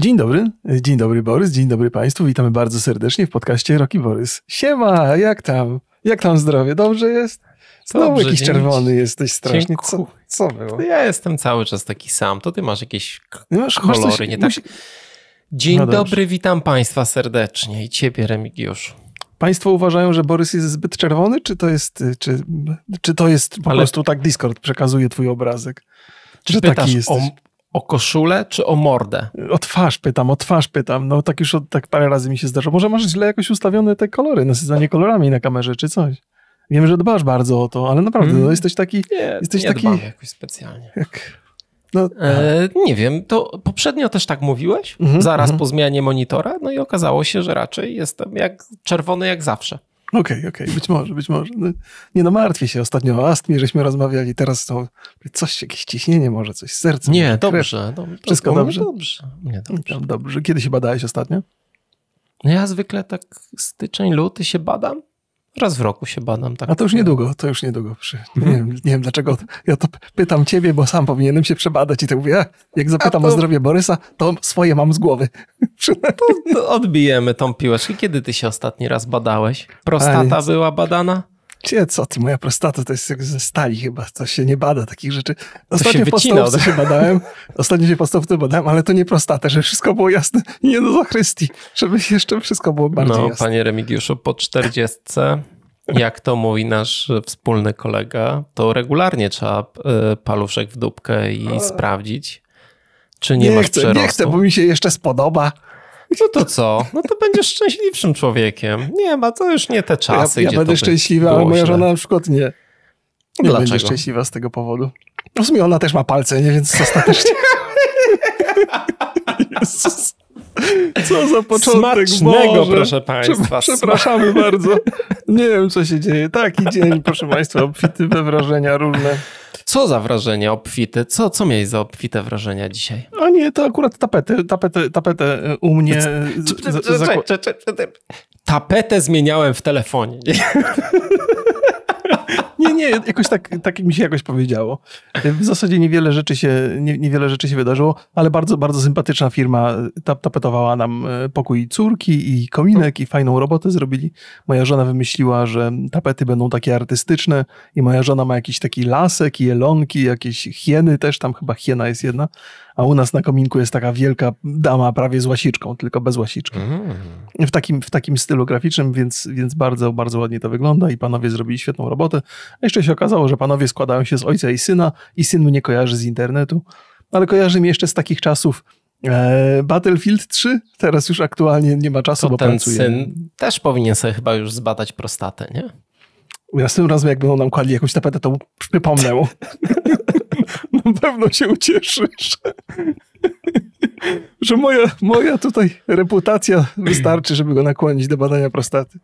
Dzień dobry, dzień dobry Borys, dzień dobry Państwu. Witamy bardzo serdecznie w podcaście Roki Borys. Siema, jak tam? Jak tam zdrowie? Dobrze jest? Znowu Dobrze, jakiś czerwony jesteś strasznie. Co, co było? Ja jestem cały czas taki sam. To ty masz jakieś no masz, kolory, masz coś, nie tak? musi... tak? Dzień no dobry, witam Państwa serdecznie i Ciebie, Remigiusz. Państwo uważają, że Borys jest zbyt czerwony, czy to jest, czy, czy to jest po Ale... prostu tak Discord przekazuje twój obrazek? Czy, pytasz taki jest. o o koszulę czy o mordę? O twarz pytam, o twarz pytam. No tak już od, tak parę razy mi się zdarza. Może masz źle jakoś ustawione te kolory, nasycanie no kolorami na kamerze czy coś. Wiem, że dbasz bardzo o to, ale naprawdę mm. no, mhm. jesteś taki... Nie, jesteś nie taki, dbam jakoś specjalnie. Jak, no, e, nie wiem, to poprzednio też tak mówiłeś, mm -hmm, zaraz mm -hmm. po zmianie monitora, no i okazało się, że raczej jestem jak czerwony jak zawsze. Okej, okay, okej, okay. być może, być może. No, nie no, martwię się. Ostatnio o astmie żeśmy rozmawiali, teraz to coś, jakieś ciśnienie może, coś z sercem. Nie, dobrze. No, Wszystko dobrze? Dobrze. Nie, no, dobrze. dobrze. Kiedy się badałeś ostatnio? No, ja zwykle tak styczeń, luty się badam. Raz w roku się badam. Tak A to już niedługo, to już niedługo. Nie, wiem, nie wiem dlaczego ja to pytam ciebie, bo sam powinienem się przebadać i tak mówię, jak zapytam to... o zdrowie Borysa, to swoje mam z głowy. To, to odbijemy tą piłeczkę. Kiedy ty się ostatni raz badałeś? Prostata była badana? Cie co ty, moja prostata to jest jak ze stali chyba, to się nie bada takich rzeczy. Ostatnio w podstawce tak? się badałem, ostatnio się podstawce badałem, ale to nie prostata, że wszystko było jasne i nie do no zachrystii, żeby jeszcze wszystko było bardziej no, jasne. No, panie Remigiuszu, po czterdziestce, jak to mówi nasz wspólny kolega, to regularnie trzeba y, paluszek w dupkę i sprawdzić, czy nie, nie ma chcę, przerostu. Nie chcę, bo mi się jeszcze spodoba. No to co? No to będziesz szczęśliwszym człowiekiem. Nie ma, to już nie te czasy. Ja, ja będę szczęśliwa, ale moja żona na przykład nie. Nie no Dlaczego? będzie szczęśliwa z tego powodu. W sumie ona też ma palce, nie? Więc ostatecznie... Jezus. Co za początek Smacznego, Boże. proszę Państwa. Przepraszamy bardzo. Nie wiem, co się dzieje. Taki dzień, proszę Państwa, obfity we wrażenia różne. Co za wrażenie obfite? Co, co miałeś za obfite wrażenia dzisiaj? A nie, to akurat tapety, tapetę, tapety u mnie... Z, z, z, Tapetę zmieniałem w telefonie. nie, jakoś tak, tak mi się jakoś powiedziało. W zasadzie niewiele rzeczy się, nie, niewiele rzeczy się wydarzyło, ale bardzo, bardzo sympatyczna firma tap tapetowała nam e, pokój córki i kominek i fajną robotę zrobili. Moja żona wymyśliła, że tapety będą takie artystyczne i moja żona ma jakiś taki lasek i jelonki, jakieś hieny też, tam chyba hiena jest jedna a u nas na kominku jest taka wielka dama prawie z łasiczką, tylko bez łasiczki. Mm. W, takim, w takim stylu graficznym, więc, więc bardzo, bardzo ładnie to wygląda i panowie zrobili świetną robotę. A jeszcze się okazało, że panowie składają się z ojca i syna i syn mnie kojarzy z internetu, ale kojarzy mnie jeszcze z takich czasów, e, Battlefield 3 teraz już aktualnie nie ma czasu, to bo ten pracuje. syn też powinien sobie chyba już zbadać prostatę, nie? Następnym razem, jak będą nam kładli jakąś tapetę, to przypomnę mu. Na pewno się ucieszysz. że moja, moja tutaj reputacja wystarczy, żeby go nakłonić do badania prostaty.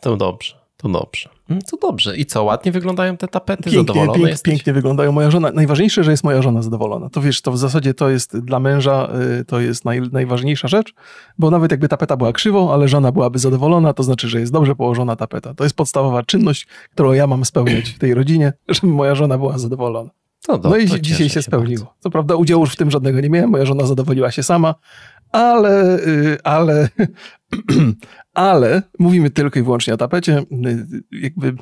To dobrze. To dobrze. Mm, to dobrze. I co, ładnie wyglądają te tapety? Pięknie, pięk, pięknie wyglądają. Moja żona, najważniejsze, że jest moja żona zadowolona. To wiesz, to w zasadzie to jest dla męża, y, to jest naj, najważniejsza rzecz, bo nawet jakby tapeta była krzywą, ale żona byłaby zadowolona, to znaczy, że jest dobrze położona tapeta. To jest podstawowa czynność, którą ja mam spełniać w tej rodzinie, żeby moja żona była zadowolona. No, do, no i dzisiaj się, się spełniło. Bardzo. Co prawda udziału już w tym żadnego nie miałem, moja żona zadowoliła się sama, ale, y, ale, Ale mówimy tylko i wyłącznie o tapecie. Jakby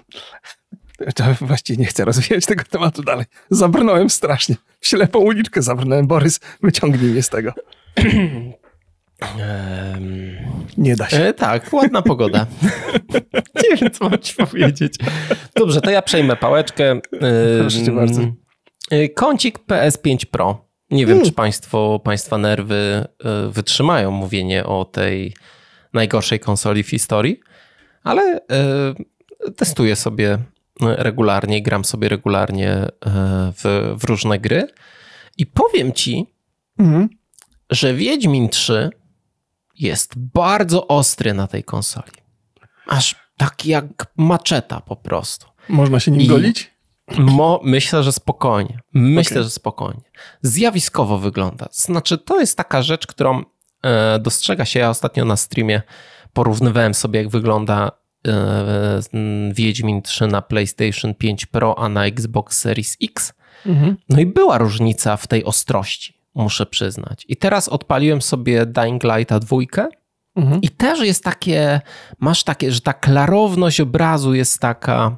właściwie nie chcę rozwijać tego tematu dalej. Zabrnąłem strasznie. W ślepą uliczkę zabrnąłem. Borys, wyciągnij mnie z tego. nie da się. E, tak, ładna pogoda. nie wiem, co mam ci powiedzieć. Dobrze, to ja przejmę pałeczkę. Proszę cię bardzo. E, kącik PS5 Pro. Nie wiem, mm. czy państwo, państwa nerwy e, wytrzymają mówienie o tej najgorszej konsoli w historii, ale e, testuję sobie e, regularnie, gram sobie regularnie e, w, w różne gry i powiem ci, mhm. że Wiedźmin 3 jest bardzo ostry na tej konsoli. Aż tak jak maczeta po prostu. Można się nim I golić? Mo, myślę, że spokojnie. Myślę, okay. że spokojnie. Zjawiskowo wygląda. Znaczy, to jest taka rzecz, którą E, dostrzega się. Ja ostatnio na streamie porównywałem sobie, jak wygląda e, Wiedźmin 3 na PlayStation 5 Pro, a na Xbox Series X. Mhm. No i była różnica w tej ostrości, muszę przyznać. I teraz odpaliłem sobie Dying a dwójkę. Mhm. I też jest takie, masz takie, że ta klarowność obrazu jest taka,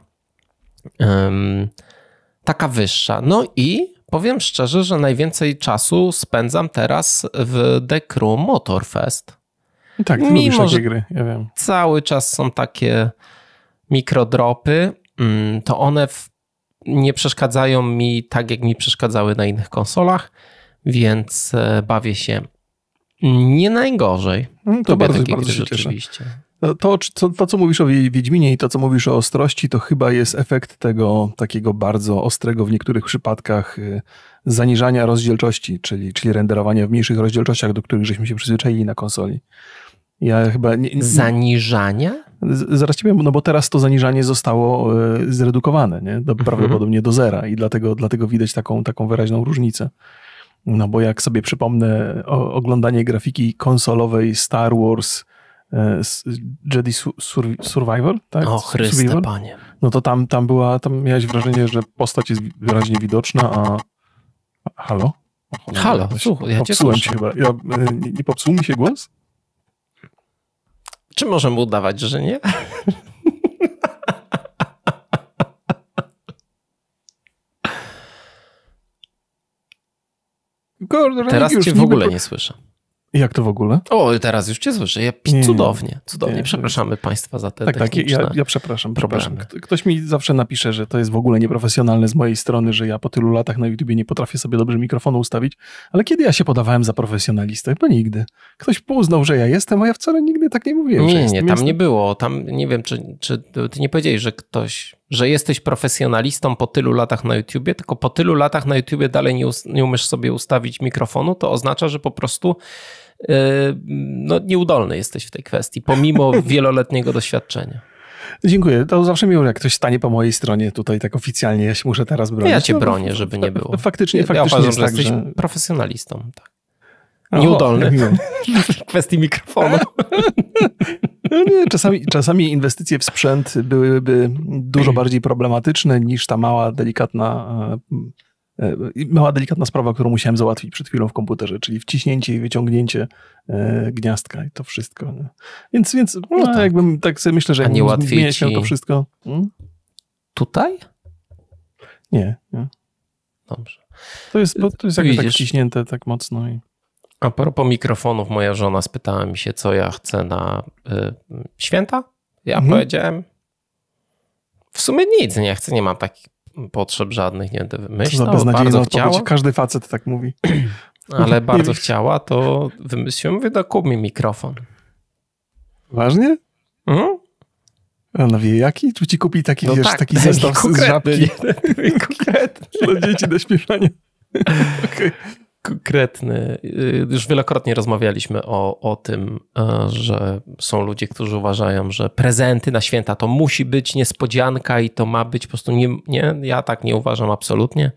um, taka wyższa. No i Powiem szczerze, że najwięcej czasu spędzam teraz w The Crew Motorfest. Tak, ty Mimo, lubisz takie gry, ja wiem. Cały czas są takie mikrodropy, mm, to one nie przeszkadzają mi tak, jak mi przeszkadzały na innych konsolach, więc e, bawię się nie najgorzej. No to Lubię bardzo, bardzo się rzeczywiście. Cieszę. No, to, to, to, co mówisz o Wiedźminie i to, co mówisz o ostrości, to chyba jest efekt tego takiego bardzo ostrego w niektórych przypadkach y, zaniżania rozdzielczości, czyli, czyli renderowania w mniejszych rozdzielczościach, do których żeśmy się przyzwyczaili na konsoli. Ja chyba nie, nie, Zaniżania? zaraz ci powiem, no bo teraz to zaniżanie zostało y, zredukowane, nie? Do, mhm. prawdopodobnie do zera i dlatego, dlatego widać taką, taką wyraźną różnicę. No bo jak sobie przypomnę o, oglądanie grafiki konsolowej Star Wars E, Jedi Survivor, tak? O Chryste, Survivor? panie. No to tam, tam była, tam miałeś wrażenie, że postać jest wyraźnie widoczna, a... Halo? Halo, słuchaj, ja Popsułem cię chyba. Ja, e, nie, nie popsuł mi się głos? Czy możemy udawać, że nie? Teraz cię w ogóle nie słyszę. Jak to w ogóle? O, teraz już cię słyszę. Ja, cudownie, cudownie. Nie. Przepraszamy Państwa za te Tak, tak, ja, ja przepraszam, przepraszam. Ktoś mi zawsze napisze, że to jest w ogóle nieprofesjonalne z mojej strony, że ja po tylu latach na YouTubie nie potrafię sobie dobrze mikrofonu ustawić, ale kiedy ja się podawałem za profesjonalistę? Chyba no nigdy. Ktoś uznał, że ja jestem, a ja wcale nigdy tak nie mówiłem, nie, Nie, tam nie było. Tam nie wiem, czy, czy ty nie powiedziałeś, że ktoś że jesteś profesjonalistą po tylu latach na YouTubie, tylko po tylu latach na YouTubie dalej nie, nie umiesz sobie ustawić mikrofonu, to oznacza, że po prostu E, no, nieudolny jesteś w tej kwestii, pomimo wieloletniego doświadczenia. Dziękuję. To zawsze miło, jak ktoś stanie po mojej stronie tutaj tak oficjalnie. Ja się muszę teraz bronić. Ja cię no, bronię, no, żeby nie było. Faktycznie, ja faktycznie uważam, jest że tak, jesteś że... profesjonalistą. Tak. Nieudolny. O, w kwestii mikrofonu. No nie, czasami, czasami inwestycje w sprzęt byłyby dużo bardziej problematyczne niż ta mała, delikatna e, Mała e, delikatna sprawa, którą musiałem załatwić przed chwilą w komputerze, czyli wciśnięcie i wyciągnięcie e, gniazdka i to wszystko. Nie? No. Więc, więc no, no tak. jakbym tak sobie myślę, że nie łatwiej się to wszystko. Hmm? Tutaj? Nie, nie. Dobrze. To jest, to jest jakoś tak wciśnięte tak mocno. I... A propos mikrofonów, moja żona spytała mi się, co ja chcę na y, święta. Ja mhm. powiedziałem, w sumie nic nie chcę, nie mam takich potrzeb żadnych nie wymyślał, to bardzo chciała. Każdy facet tak mówi. Ale bardzo chciała, to wymyśliłem, mówię, no kup mi mikrofon. Ważnie? Mhm. Ona wie jaki? Czy ci kupi taki, no wiesz, tak, taki zestaw z żabki? Nie, konkretny. Dla dzieci do śpiewania. okay konkretny. Y, już wielokrotnie rozmawialiśmy o, o tym, e, że są ludzie, którzy uważają, że prezenty na święta to musi być niespodzianka i to ma być po prostu nie. nie ja tak nie uważam absolutnie,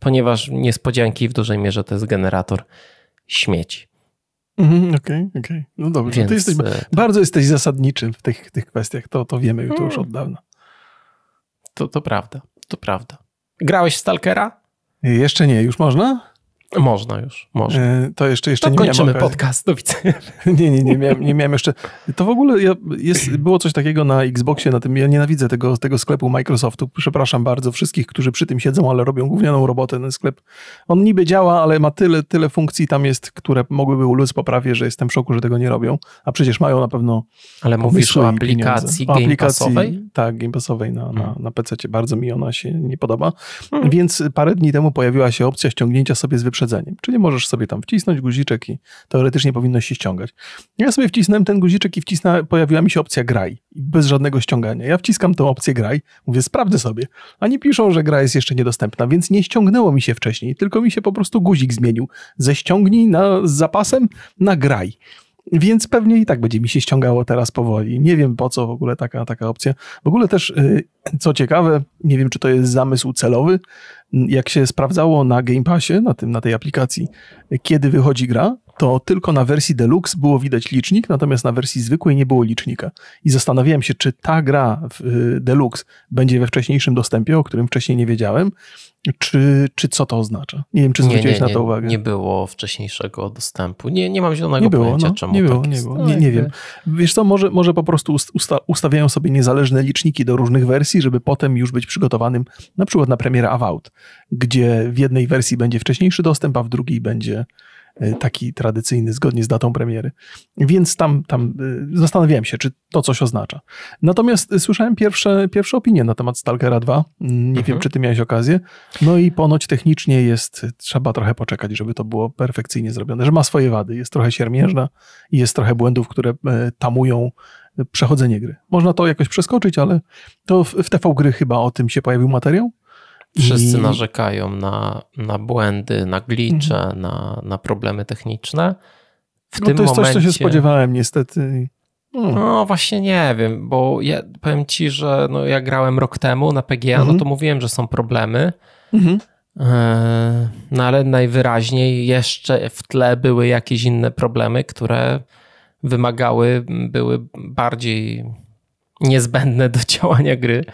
ponieważ niespodzianki w dużej mierze to jest generator śmieci. Mhm, okej, mm, okej. Okay, No dobrze. Więc... Ty jesteś, e, bardzo jesteś zasadniczy w tych, tych kwestiach. To, to wiemy to już hmm. od dawna. To, to prawda, to prawda. Grałeś w Stalkera? Jeszcze nie, już można? Można już, można. E, to jeszcze, jeszcze to nie kończymy miałem podcast, do widzenia. Nie, nie, nie miałem, nie miałem jeszcze. To w ogóle jest, było coś takiego na Xboxie, na tym, ja nienawidzę tego, tego sklepu Microsoftu. Przepraszam bardzo wszystkich, którzy przy tym siedzą, ale robią gównianą robotę. Ten sklep, on niby działa, ale ma tyle, tyle funkcji tam jest, które mogłyby ulec poprawie, że jestem w szoku, że tego nie robią. A przecież mają na pewno Ale mówisz o aplikacji game o aplikacji, Tak, game passowej na, na, hmm. na PC. Bardzo mi ona się nie podoba. Hmm. Więc parę dni temu pojawiła się opcja ściągnięcia sobie z wyprzedzeniem wyprzedzeniem. Czyli możesz sobie tam wcisnąć guziczek i teoretycznie powinno się ściągać. No ja sobie wcisnąłem ten guziczek i wcisna, pojawiła mi się opcja graj. Bez żadnego ściągania. Ja wciskam tą opcję graj, mówię sprawdzę sobie. Ani piszą, że gra jest jeszcze niedostępna, więc nie ściągnęło mi się wcześniej, tylko mi się po prostu guzik zmienił. Ze ściągnij na, z zapasem na graj. Więc pewnie i tak będzie mi się ściągało teraz powoli. Nie wiem po co w ogóle taka, taka opcja. W ogóle też, y, co ciekawe, nie wiem czy to jest zamysł celowy, jak się sprawdzało na Game Passie, na, tym, na tej aplikacji, kiedy wychodzi gra, to tylko na wersji Deluxe było widać licznik, natomiast na wersji zwykłej nie było licznika. I zastanawiałem się, czy ta gra w y, Deluxe będzie we wcześniejszym dostępie, o którym wcześniej nie wiedziałem, czy, czy co to oznacza? Nie wiem, czy zwróciłeś nie, nie, nie, na to uwagę. Nie było wcześniejszego dostępu. Nie, nie mam zielonego nie było, pojęcia, no, czemu nie było, tak nie Było, no nie, nie wiem. Wiesz co, może, może po prostu usta ustawiają sobie niezależne liczniki do różnych wersji, żeby potem już być przygotowanym na przykład na premierę Avault, gdzie w jednej wersji będzie wcześniejszy dostęp, a w drugiej będzie E, taki tradycyjny, zgodnie z datą premiery. Więc tam, tam e, zastanawiałem się, czy to coś oznacza. Natomiast e, słyszałem pierwsze, pierwsze opinie na temat Stalkera 2. Nie mhm. wiem, czy ty miałeś okazję. No i ponoć technicznie jest, trzeba trochę poczekać, żeby to było perfekcyjnie zrobione, że ma swoje wady. Jest trochę siermiężna i jest trochę błędów, które tamują przechodzenie gry. Można to jakoś przeskoczyć, ale to w, w TV Gry chyba o tym się pojawił materiał? Wszyscy I... narzekają na, na błędy, na glicze, mhm. na, na problemy techniczne. W no tym to jest momencie... coś, co się spodziewałem niestety. No. no właśnie nie wiem, bo ja powiem ci, że no, ja grałem rok temu na PGA, no mhm. no to mówiłem, że są problemy. Mhm. E, no ale najwyraźniej jeszcze w tle były jakieś inne problemy, które wymagały, były bardziej niezbędne do działania gry.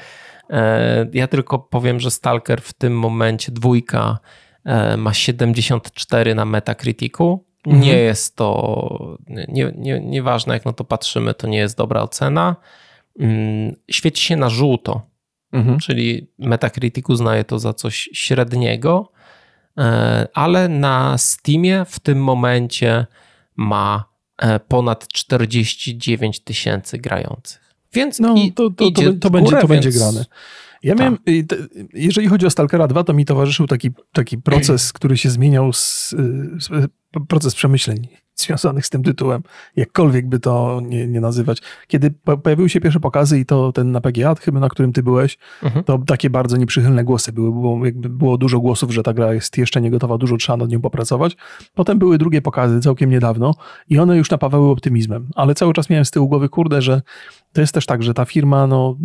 E, ja tylko powiem, że Stalker w tym momencie dwójka e, ma 74 na Metacriticu. Mhm. Nie jest to, nie, nie, nieważne jak na to patrzymy, to nie jest dobra ocena. Mm, świeci się na żółto, mhm. czyli Metacritic uznaje to za coś średniego, e, ale na Steamie w tym momencie ma ponad 49 tysięcy grających. Więc no, i, to, to, to, to, górę, będzie, to więc... będzie grane. Ja tak. miałem, y, jeżeli chodzi o Stalkera 2, to mi towarzyszył taki, taki proces, który się zmieniał, z, y, z, y, proces przemyśleń związanych z tym tytułem, jakkolwiek by to nie, nie nazywać. Kiedy po, pojawiły się pierwsze pokazy i to ten na PGA, chyba na którym ty byłeś, mhm. to takie bardzo nieprzychylne głosy były, jakby było dużo głosów, że ta gra jest jeszcze niegotowa, dużo trzeba nad nią popracować. Potem były drugie pokazy całkiem niedawno i one już napawały optymizmem, ale cały czas miałem z tyłu głowy, kurde, że to jest też tak, że ta firma, no,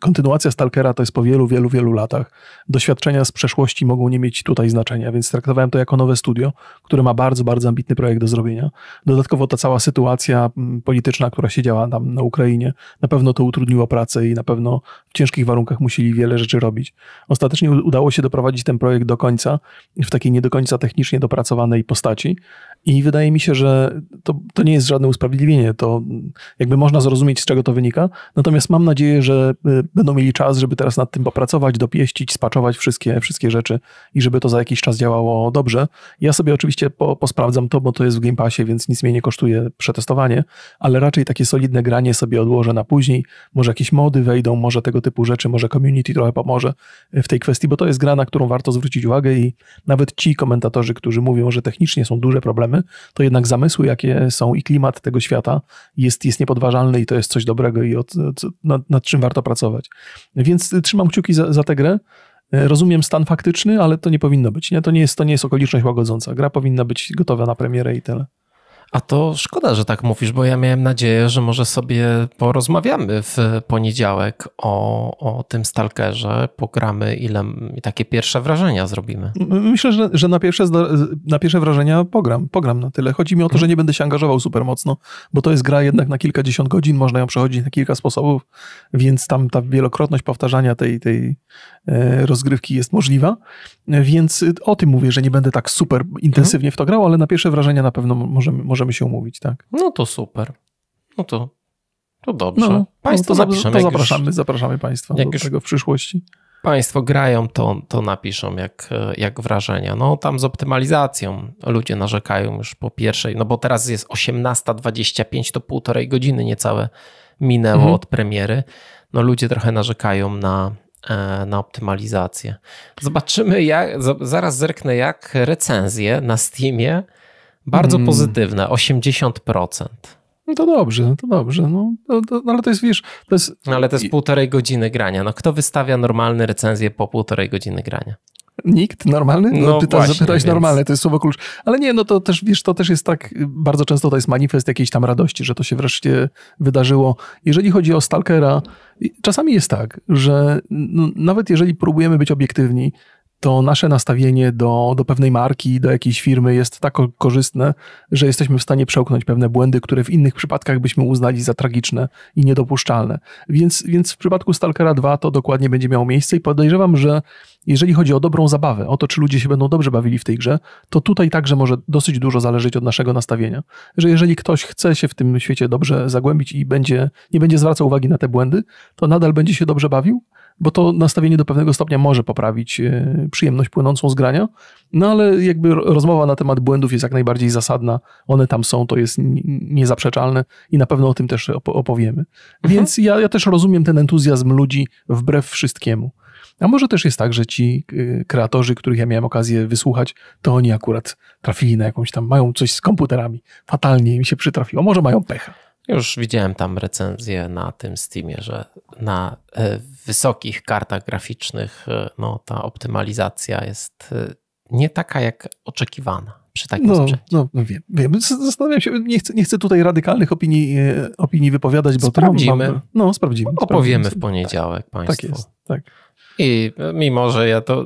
kontynuacja Stalkera to jest po wielu, wielu, wielu latach. Doświadczenia z przeszłości mogą nie mieć tutaj znaczenia, więc traktowałem to jako nowe studio, które ma bardzo, bardzo ambitny projekt do zrobienia zrobienia. Dodatkowo ta cała sytuacja mm, polityczna, która się działa tam na Ukrainie, na pewno to utrudniło pracę i na pewno w ciężkich warunkach musieli wiele rzeczy robić. Ostatecznie udało się doprowadzić ten projekt do końca w takiej nie do końca technicznie dopracowanej postaci i wydaje mi się, że to, to nie jest żadne usprawiedliwienie, to jakby można zrozumieć, z czego to wynika. Natomiast mam nadzieję, że y, będą mieli czas, żeby teraz nad tym popracować, dopieścić, spaczować wszystkie, wszystkie rzeczy i żeby to za jakiś czas działało dobrze. Ja sobie oczywiście po, posprawdzam to, bo to jest w Game Game Passie, więc nic mnie nie kosztuje przetestowanie, ale raczej takie solidne granie sobie odłożę na później. Może jakieś mody wejdą, może tego typu rzeczy, może community trochę pomoże w tej kwestii, bo to jest gra, na którą warto zwrócić uwagę i nawet ci komentatorzy, którzy mówią, że technicznie są duże problemy, to jednak zamysły, jakie są i klimat tego świata jest, jest niepodważalny i to jest coś dobrego i od, nad, nad czym warto pracować. Więc trzymam kciuki za, za tę grę. E, rozumiem stan faktyczny, ale to nie powinno być. Nie? To, nie jest, to nie jest okoliczność łagodząca. Gra powinna być gotowa na premierę i tyle. A to szkoda, że tak mówisz, bo ja miałem nadzieję, że może sobie porozmawiamy w poniedziałek o, o tym stalkerze, pogramy ile takie pierwsze wrażenia zrobimy. Myślę, że, że na, pierwsze, na pierwsze wrażenia pogram, pogram na tyle. Chodzi mi o to, że mhm. nie będę się angażował super mocno, bo to jest gra jednak na kilkadziesiąt godzin, można ją przechodzić na kilka sposobów, więc tam ta wielokrotność powtarzania tej, tej E, rozgrywki jest możliwa, e, więc y, o tym mówię, że nie będę tak super intensywnie mhm. w to grał, ale na pierwsze wrażenia na pewno możemy, możemy się umówić, tak? No to super. No to, to dobrze. No, no Państwo no to, to zapraszamy, już, zapraszamy Państwa do tego w przyszłości. Państwo grają, to, to napiszą jak, e, jak wrażenia. No tam z optymalizacją ludzie narzekają już po pierwszej, no bo teraz jest 18.25, to półtorej godziny niecałe minęło mhm. od premiery. No ludzie trochę narzekają na, E, na optymalizację. Zobaczymy, jak, zaraz zerknę, jak recenzje na Steamie, bardzo hmm. pozytywne, 80%. No to dobrze, to dobrze. No, to, to, no, no, no, ale to jest, wiesz, to jest... No ale to jest półtorej godziny grania. No kto wystawia normalne recenzje po półtorej godziny grania? Nikt? Normalny? No, no właśnie, zapytałeś więc... normalny, to jest słowo klucz. Ale nie, no to też, wiesz, to też jest tak, bardzo często to jest manifest jakiejś tam radości, że to się wreszcie wydarzyło. Jeżeli chodzi o Stalkera, czasami jest tak, że nawet jeżeli próbujemy być obiektywni, to nasze nastawienie do, do pewnej marki, do jakiejś firmy jest tak korzystne, że jesteśmy w stanie przełknąć pewne błędy, które w innych przypadkach byśmy uznali za tragiczne i niedopuszczalne. Więc, więc w przypadku Stalkera 2 to dokładnie będzie miało miejsce i podejrzewam, że jeżeli chodzi o dobrą zabawę, o to, czy ludzie się będą dobrze bawili w tej grze, to tutaj także może dosyć dużo zależeć od naszego nastawienia. Że jeżeli ktoś chce się w tym świecie dobrze zagłębić i będzie, nie będzie zwracał uwagi na te błędy, to nadal będzie się dobrze bawił, bo to nastawienie do pewnego stopnia może poprawić e, przyjemność płynącą z grania, no ale jakby rozmowa na temat błędów jest jak najbardziej zasadna, one tam są, to jest niezaprzeczalne i na pewno o tym też opowiemy. Mhm. Więc mhm. ja, ja też rozumiem ten entuzjazm ludzi wbrew wszystkiemu. A może też jest tak, że ci e, kreatorzy, których ja miałem okazję wysłuchać, to oni akurat trafili na jakąś tam, mają coś z komputerami. Fatalnie im się przytrafiło. Może mają pecha. Już widziałem tam recenzję na tym Steamie, że na e, wysokich kartach graficznych e, no, ta optymalizacja jest e, nie taka jak oczekiwana przy takim no, sprzęcie. No, no wiem, wiem. Zastanawiam się, nie chcę, nie chcę tutaj radykalnych opinii, opinii wypowiadać, bo sprawdzimy. Mam, no, sprawdzimy. No, opowiemy sprawdzimy. w poniedziałek tak, Państwu. Tak jest, tak. I mimo, że ja to,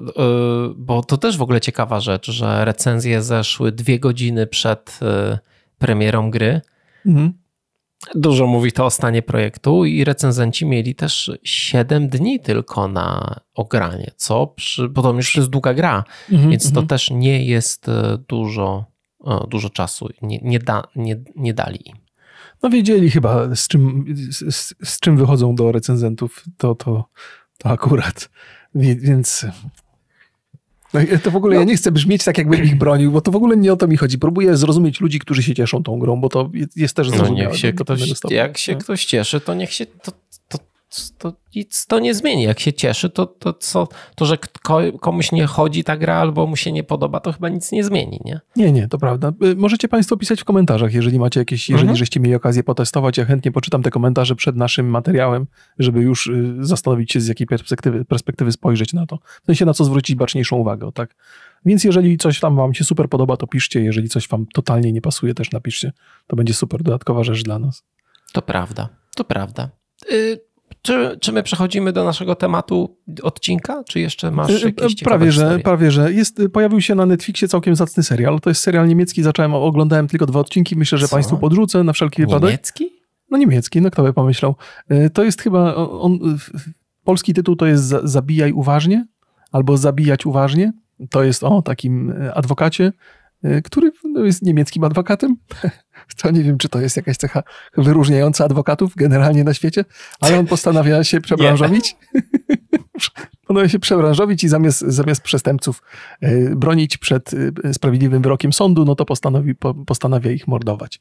bo to też w ogóle ciekawa rzecz, że recenzje zeszły dwie godziny przed premierą gry. Mhm. Dużo mówi to o stanie projektu i recenzenci mieli też 7 dni tylko na ogranie, co przy, bo to już jest długa gra, mm -hmm, więc to mm -hmm. też nie jest e, dużo, e, dużo czasu, nie, nie, da, nie, nie dali im. No wiedzieli chyba z czym, z, z czym wychodzą do recenzentów, to, to, to akurat, więc no to w ogóle no. ja nie chcę brzmieć tak, jakbym ich bronił, bo to w ogóle nie o to mi chodzi. Próbuję zrozumieć ludzi, którzy się cieszą tą grą, bo to jest też zrozumiałe. No niech się ktoś, jak się no. ktoś cieszy, to niech się, to, to, to nic to nie zmieni. Jak się cieszy, to, to, co, to że komuś nie chodzi ta gra albo mu się nie podoba, to chyba nic nie zmieni, nie? Nie, nie, to prawda. Y, możecie Państwo pisać w komentarzach, jeżeli macie jakieś, jeżeli mhm. żeście mieli okazję potestować. Ja chętnie poczytam te komentarze przed naszym materiałem, żeby już y, zastanowić się, z jakiej perspektywy, perspektywy spojrzeć na to. W sensie na co zwrócić baczniejszą uwagę, tak? Więc jeżeli coś tam Wam się super podoba, to piszcie. Jeżeli coś Wam totalnie nie pasuje, też napiszcie. To będzie super dodatkowa rzecz dla nas. To prawda, to prawda. Yy, czy, czy my przechodzimy do naszego tematu odcinka, czy jeszcze masz e, e, jakieś prawie że, prawie, że. Jest, e, pojawił się na Netflixie całkiem zacny serial. To jest serial niemiecki, zacząłem, oglądałem tylko dwa odcinki. Myślę, że Co? Państwu podrzucę na wszelki wypadek. Niemiecki? No niemiecki, no kto by pomyślał. To jest chyba, on, polski tytuł to jest Zabijaj uważnie, albo Zabijać uważnie. To jest o takim adwokacie, który no, jest niemieckim adwokatem. To nie wiem, czy to jest jakaś cecha wyróżniająca adwokatów generalnie na świecie, ale on postanawia się przebranżowić. postanawia się przebranżowić i zamiast, zamiast przestępców e, bronić przed e, sprawiedliwym wyrokiem sądu, no to postanowi, postanawia ich mordować.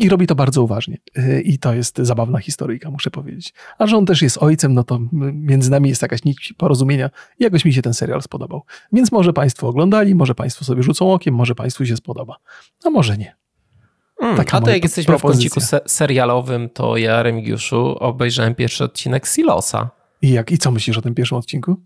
I robi to bardzo uważnie. E, I to jest zabawna historyjka, muszę powiedzieć. A że on też jest ojcem, no to między nami jest jakaś nić porozumienia. Jakoś mi się ten serial spodobał. Więc może Państwo oglądali, może Państwo sobie rzucą okiem, może Państwu się spodoba. A może nie. Tak, a to jak jesteśmy propozycja. w kąciku se serialowym, to ja, Remigiuszu, obejrzałem pierwszy odcinek Silosa. I jak? I co myślisz o tym pierwszym odcinku?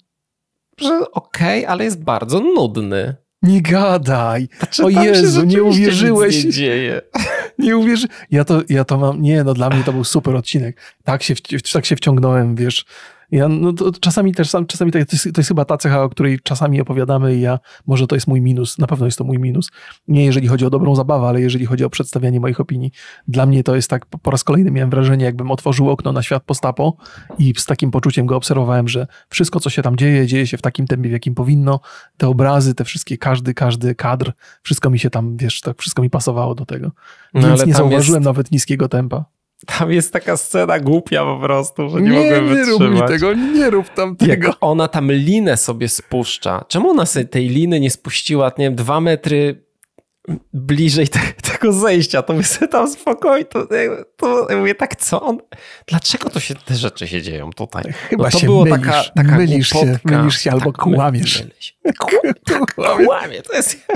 Że okej, okay, ale jest bardzo nudny. Nie gadaj. Znaczy, o Jezu, nie uwierzyłeś. Nic nie dzieje. nie uwierzy. Ja to, ja to mam. Nie, no dla mnie to był super odcinek. Tak się, tak się wciągnąłem, wiesz, ja, no to czasami też, czasami tak, to, jest, to jest chyba ta cecha, o której czasami opowiadamy i ja, może to jest mój minus, na pewno jest to mój minus. Nie jeżeli chodzi o dobrą zabawę, ale jeżeli chodzi o przedstawianie moich opinii. Dla mnie to jest tak, po raz kolejny miałem wrażenie, jakbym otworzył okno na świat postapo i z takim poczuciem go obserwowałem, że wszystko, co się tam dzieje, dzieje się w takim tempie, w jakim powinno. Te obrazy, te wszystkie, każdy, każdy kadr, wszystko mi się tam, wiesz, tak wszystko mi pasowało do tego. No, Więc nie zauważyłem jest... nawet niskiego tempa. Tam jest taka scena głupia po prostu, że nie, nie mogłem nie wytrzymać. Nie, rób mi tego, nie rób tam tego. ona tam linę sobie spuszcza. Czemu ona sobie tej liny nie spuściła, nie wiem, dwa metry bliżej te, tego zejścia, to sobie tam spokojnie, to, to ja mówię tak, co on, dlaczego to się, te rzeczy się dzieją tutaj? Chyba no to się było mylisz, taka, taka mylisz się, mylisz się albo tak, kłamiesz. Kłamie, to jest...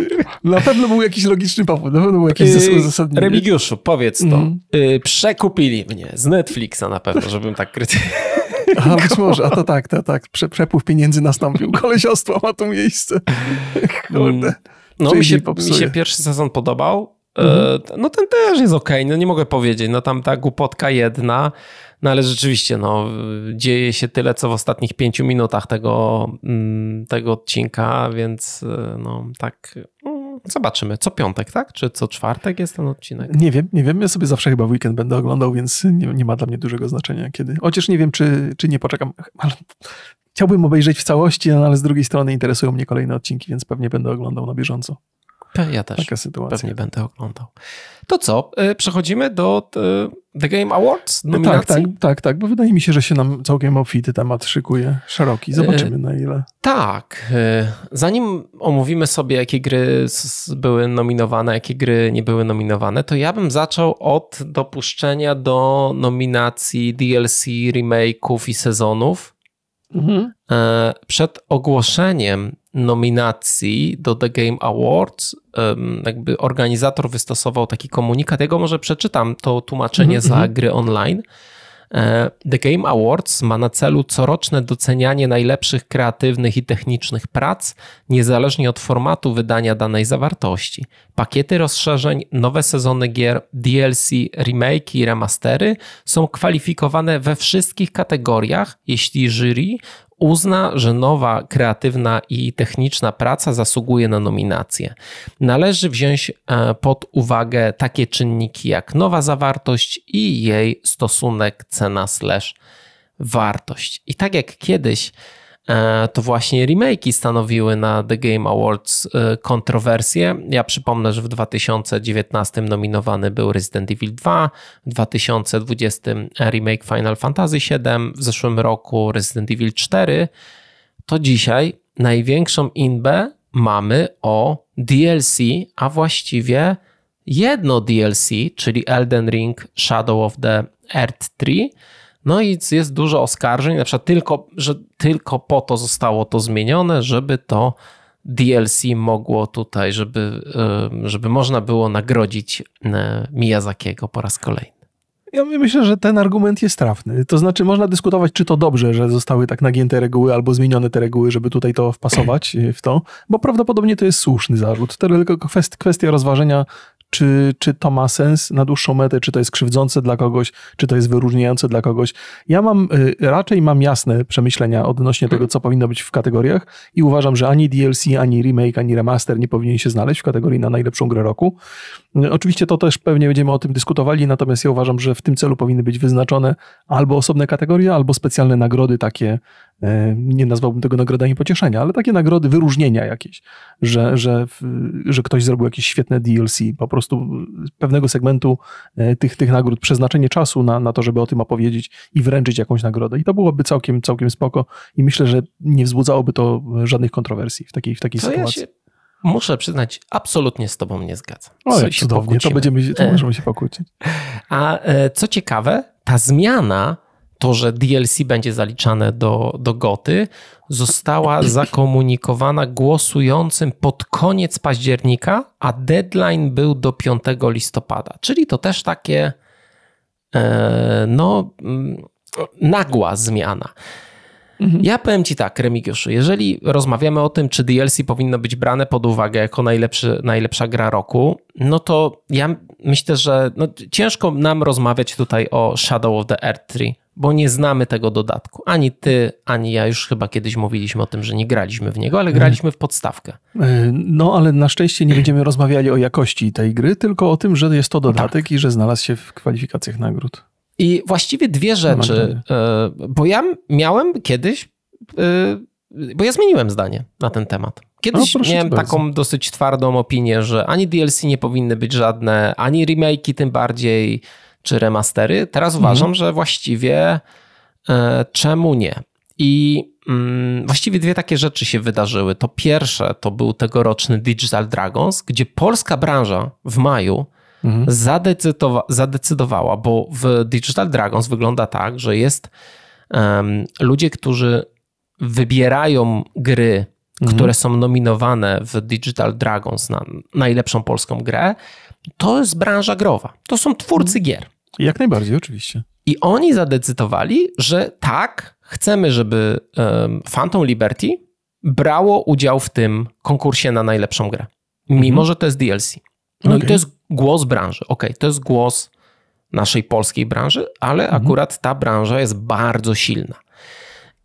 Na pewno był jakiś logiczny powód, na pewno był jakiś yy, zasadniczy. Remigiuszu, powiedz to. Mm. Przekupili mnie z Netflixa na pewno, żebym tak krytykował. A być może, a to tak, to tak. Prze, przepływ pieniędzy nastąpił. Kolesiostwo ma tu miejsce. Mm. Kurde. No, mi się, mi się pierwszy sezon podobał. E, mhm. No ten też jest okej, okay, no nie mogę powiedzieć, no tam ta głupotka jedna, no ale rzeczywiście, no dzieje się tyle, co w ostatnich pięciu minutach tego, mm, tego odcinka, więc e, no tak, mm, zobaczymy, co piątek, tak? Czy co czwartek jest ten odcinek? Nie wiem, nie wiem, ja sobie zawsze chyba w weekend będę oglądał, więc nie, nie ma dla mnie dużego znaczenia kiedy, chociaż nie wiem, czy, czy nie poczekam, ale chciałbym obejrzeć w całości, no ale z drugiej strony interesują mnie kolejne odcinki, więc pewnie będę oglądał na bieżąco. Ja też. Taka sytuacja. Pewnie będę oglądał. To co? Y, przechodzimy do y, The Game Awards? Tak, nominacji? Tak, tak, tak, tak, bo wydaje mi się, że się nam całkiem obfity temat szykuje, szeroki. Zobaczymy y, na ile. Tak. Zanim omówimy sobie, jakie gry były nominowane, jakie gry nie były nominowane, to ja bym zaczął od dopuszczenia do nominacji DLC, remake'ów i sezonów Mhm. E, przed ogłoszeniem nominacji do The Game Awards, jakby organizator wystosował taki komunikat. Ja go może przeczytam to tłumaczenie mhm. za mhm. gry online. E, The Game Awards ma na celu coroczne docenianie najlepszych kreatywnych i technicznych prac, niezależnie od formatu wydania danej zawartości. Pakiety rozszerzeń, nowe sezony gier, DLC, remake i remastery są kwalifikowane we wszystkich kategoriach, jeśli jury uzna, że nowa kreatywna i techniczna praca zasługuje na nominację. Należy wziąć e, pod uwagę takie czynniki jak nowa zawartość i jej stosunek cena/wartość. I tak jak kiedyś E, to właśnie remake'i stanowiły na The Game Awards e, kontrowersje. Ja przypomnę, że w 2019 nominowany był Resident Evil 2, w 2020 remake Final Fantasy VII, w zeszłym roku Resident Evil 4. To dzisiaj największą inbę mamy o DLC, a właściwie jedno DLC, czyli Elden Ring Shadow of the Earth 3 no i jest dużo oskarżeń, na przykład tylko, że tylko po to zostało to zmienione, żeby to DLC mogło tutaj, żeby, y, żeby można było nagrodzić y, Miyazakiego po raz kolejny. Ja myślę, że ten argument jest trafny. To znaczy, można dyskutować, czy to dobrze, że zostały tak nagięte reguły albo zmienione te reguły, żeby tutaj to wpasować y, w to, bo prawdopodobnie to jest słuszny zarzut. To Tylko kwestia rozważenia, czy, czy to ma sens na dłuższą metę, czy to jest krzywdzące dla kogoś, czy to jest wyróżniające dla kogoś. Ja mam, y, raczej mam jasne przemyślenia odnośnie tego, co powinno być w kategoriach i uważam, że ani DLC, ani remake, ani remaster nie powinien się znaleźć w kategorii na najlepszą grę roku. Y, oczywiście to też pewnie będziemy o tym dyskutowali, natomiast ja uważam, że w tym celu powinny być wyznaczone albo osobne kategorie, albo specjalne nagrody takie E, nie nazwałbym tego nagrodami pocieszenia, ale takie nagrody, wyróżnienia jakieś, że, że, że ktoś zrobił jakieś świetne DLC. Po prostu pewnego segmentu e, tych, tych nagród, przeznaczenie czasu na, na to, żeby o tym opowiedzieć i wręczyć jakąś nagrodę. I to byłoby całkiem, całkiem spoko i myślę, że nie wzbudzałoby to żadnych kontrowersji w takiej, w takiej sytuacji. Ja się... Muszę przyznać, absolutnie z tobą nie zgadzam. O, jak cudownie, to, będziemy, to e. możemy się pokłócić. A co ciekawe, ta zmiana to, że DLC będzie zaliczane do, do Goty, została zakomunikowana głosującym pod koniec października, a deadline był do 5 listopada. Czyli to też takie e, no, mm, nagła zmiana. Mhm. Ja powiem Ci tak, Remigiuszu, jeżeli rozmawiamy o tym, czy DLC powinno być brane pod uwagę jako najlepszy, najlepsza gra roku, no to ja myślę, że no, ciężko nam rozmawiać tutaj o Shadow of the Earth 3 bo nie znamy tego dodatku. Ani ty, ani ja już chyba kiedyś mówiliśmy o tym, że nie graliśmy w niego, ale mhm. graliśmy w podstawkę. E, no, ale na szczęście nie będziemy rozmawiali o jakości tej gry, tylko o tym, że jest to dodatek tak. i że znalazł się w kwalifikacjach nagród. I właściwie dwie rzeczy, e, bo ja miałem kiedyś, e, bo ja zmieniłem zdanie na ten temat. Kiedyś no, miałem taką bardzo. dosyć twardą opinię, że ani DLC nie powinny być żadne, ani remake'i tym bardziej czy remastery. Teraz mhm. uważam, że właściwie e, czemu nie? I mm, właściwie dwie takie rzeczy się wydarzyły. To pierwsze to był tegoroczny Digital Dragons, gdzie polska branża w maju mhm. zadecydowa zadecydowała, bo w Digital Dragons wygląda tak, że jest ludzie, którzy wybierają gry, mhm. które są nominowane w Digital Dragons na najlepszą polską grę. To jest branża growa. To są twórcy mhm. gier. Jak najbardziej, oczywiście. I oni zadecydowali, że tak, chcemy, żeby Phantom Liberty brało udział w tym konkursie na najlepszą grę. Mimo, mhm. że to jest DLC. No okay. i to jest głos branży. ok, to jest głos naszej polskiej branży, ale mhm. akurat ta branża jest bardzo silna.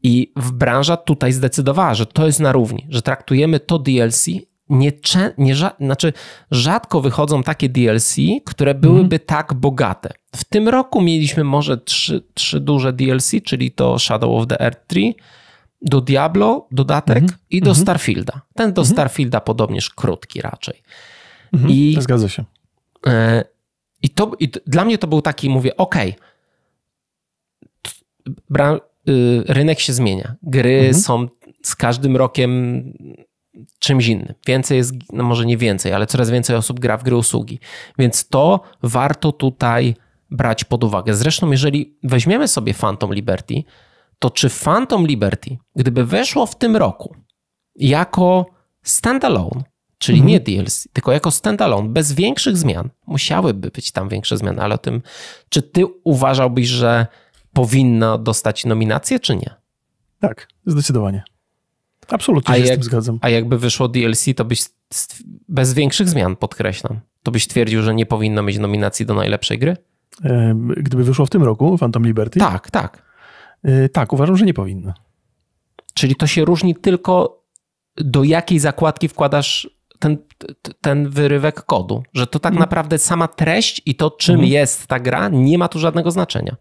I branża tutaj zdecydowała, że to jest na równi, że traktujemy to DLC nie, nie znaczy rzadko wychodzą takie DLC, które byłyby mhm. tak bogate. W tym roku mieliśmy może trzy, trzy duże DLC, czyli to Shadow of the Earth 3, do Diablo dodatek mm i do mhm. Starfielda. Ten do mhm. Starfielda podobnież krótki raczej. I, Zgadza się. E, i, to, I dla mnie to był taki, mówię, ok, rynek się zmienia. Gry są z każdym rokiem czymś innym. Więcej jest, no może nie więcej, ale coraz więcej osób gra w gry usługi. Więc to warto tutaj brać pod uwagę. Zresztą, jeżeli weźmiemy sobie Phantom Liberty, to czy Phantom Liberty, gdyby weszło w tym roku jako standalone, czyli mhm. nie DLC, tylko jako standalone, bez większych zmian, musiałyby być tam większe zmiany, ale o tym, czy ty uważałbyś, że powinna dostać nominację, czy nie? Tak, zdecydowanie. Absolutnie a się jak, z tym zgadzam. A jakby wyszło DLC, to byś bez większych zmian, podkreślam, to byś twierdził, że nie powinno mieć nominacji do najlepszej gry? Gdyby wyszło w tym roku, Phantom Liberty? Tak, tak. E, tak, uważam, że nie powinno. Czyli to się różni tylko do jakiej zakładki wkładasz ten, ten wyrywek kodu, że to tak mm. naprawdę sama treść i to, czym mm. jest ta gra, nie ma tu żadnego znaczenia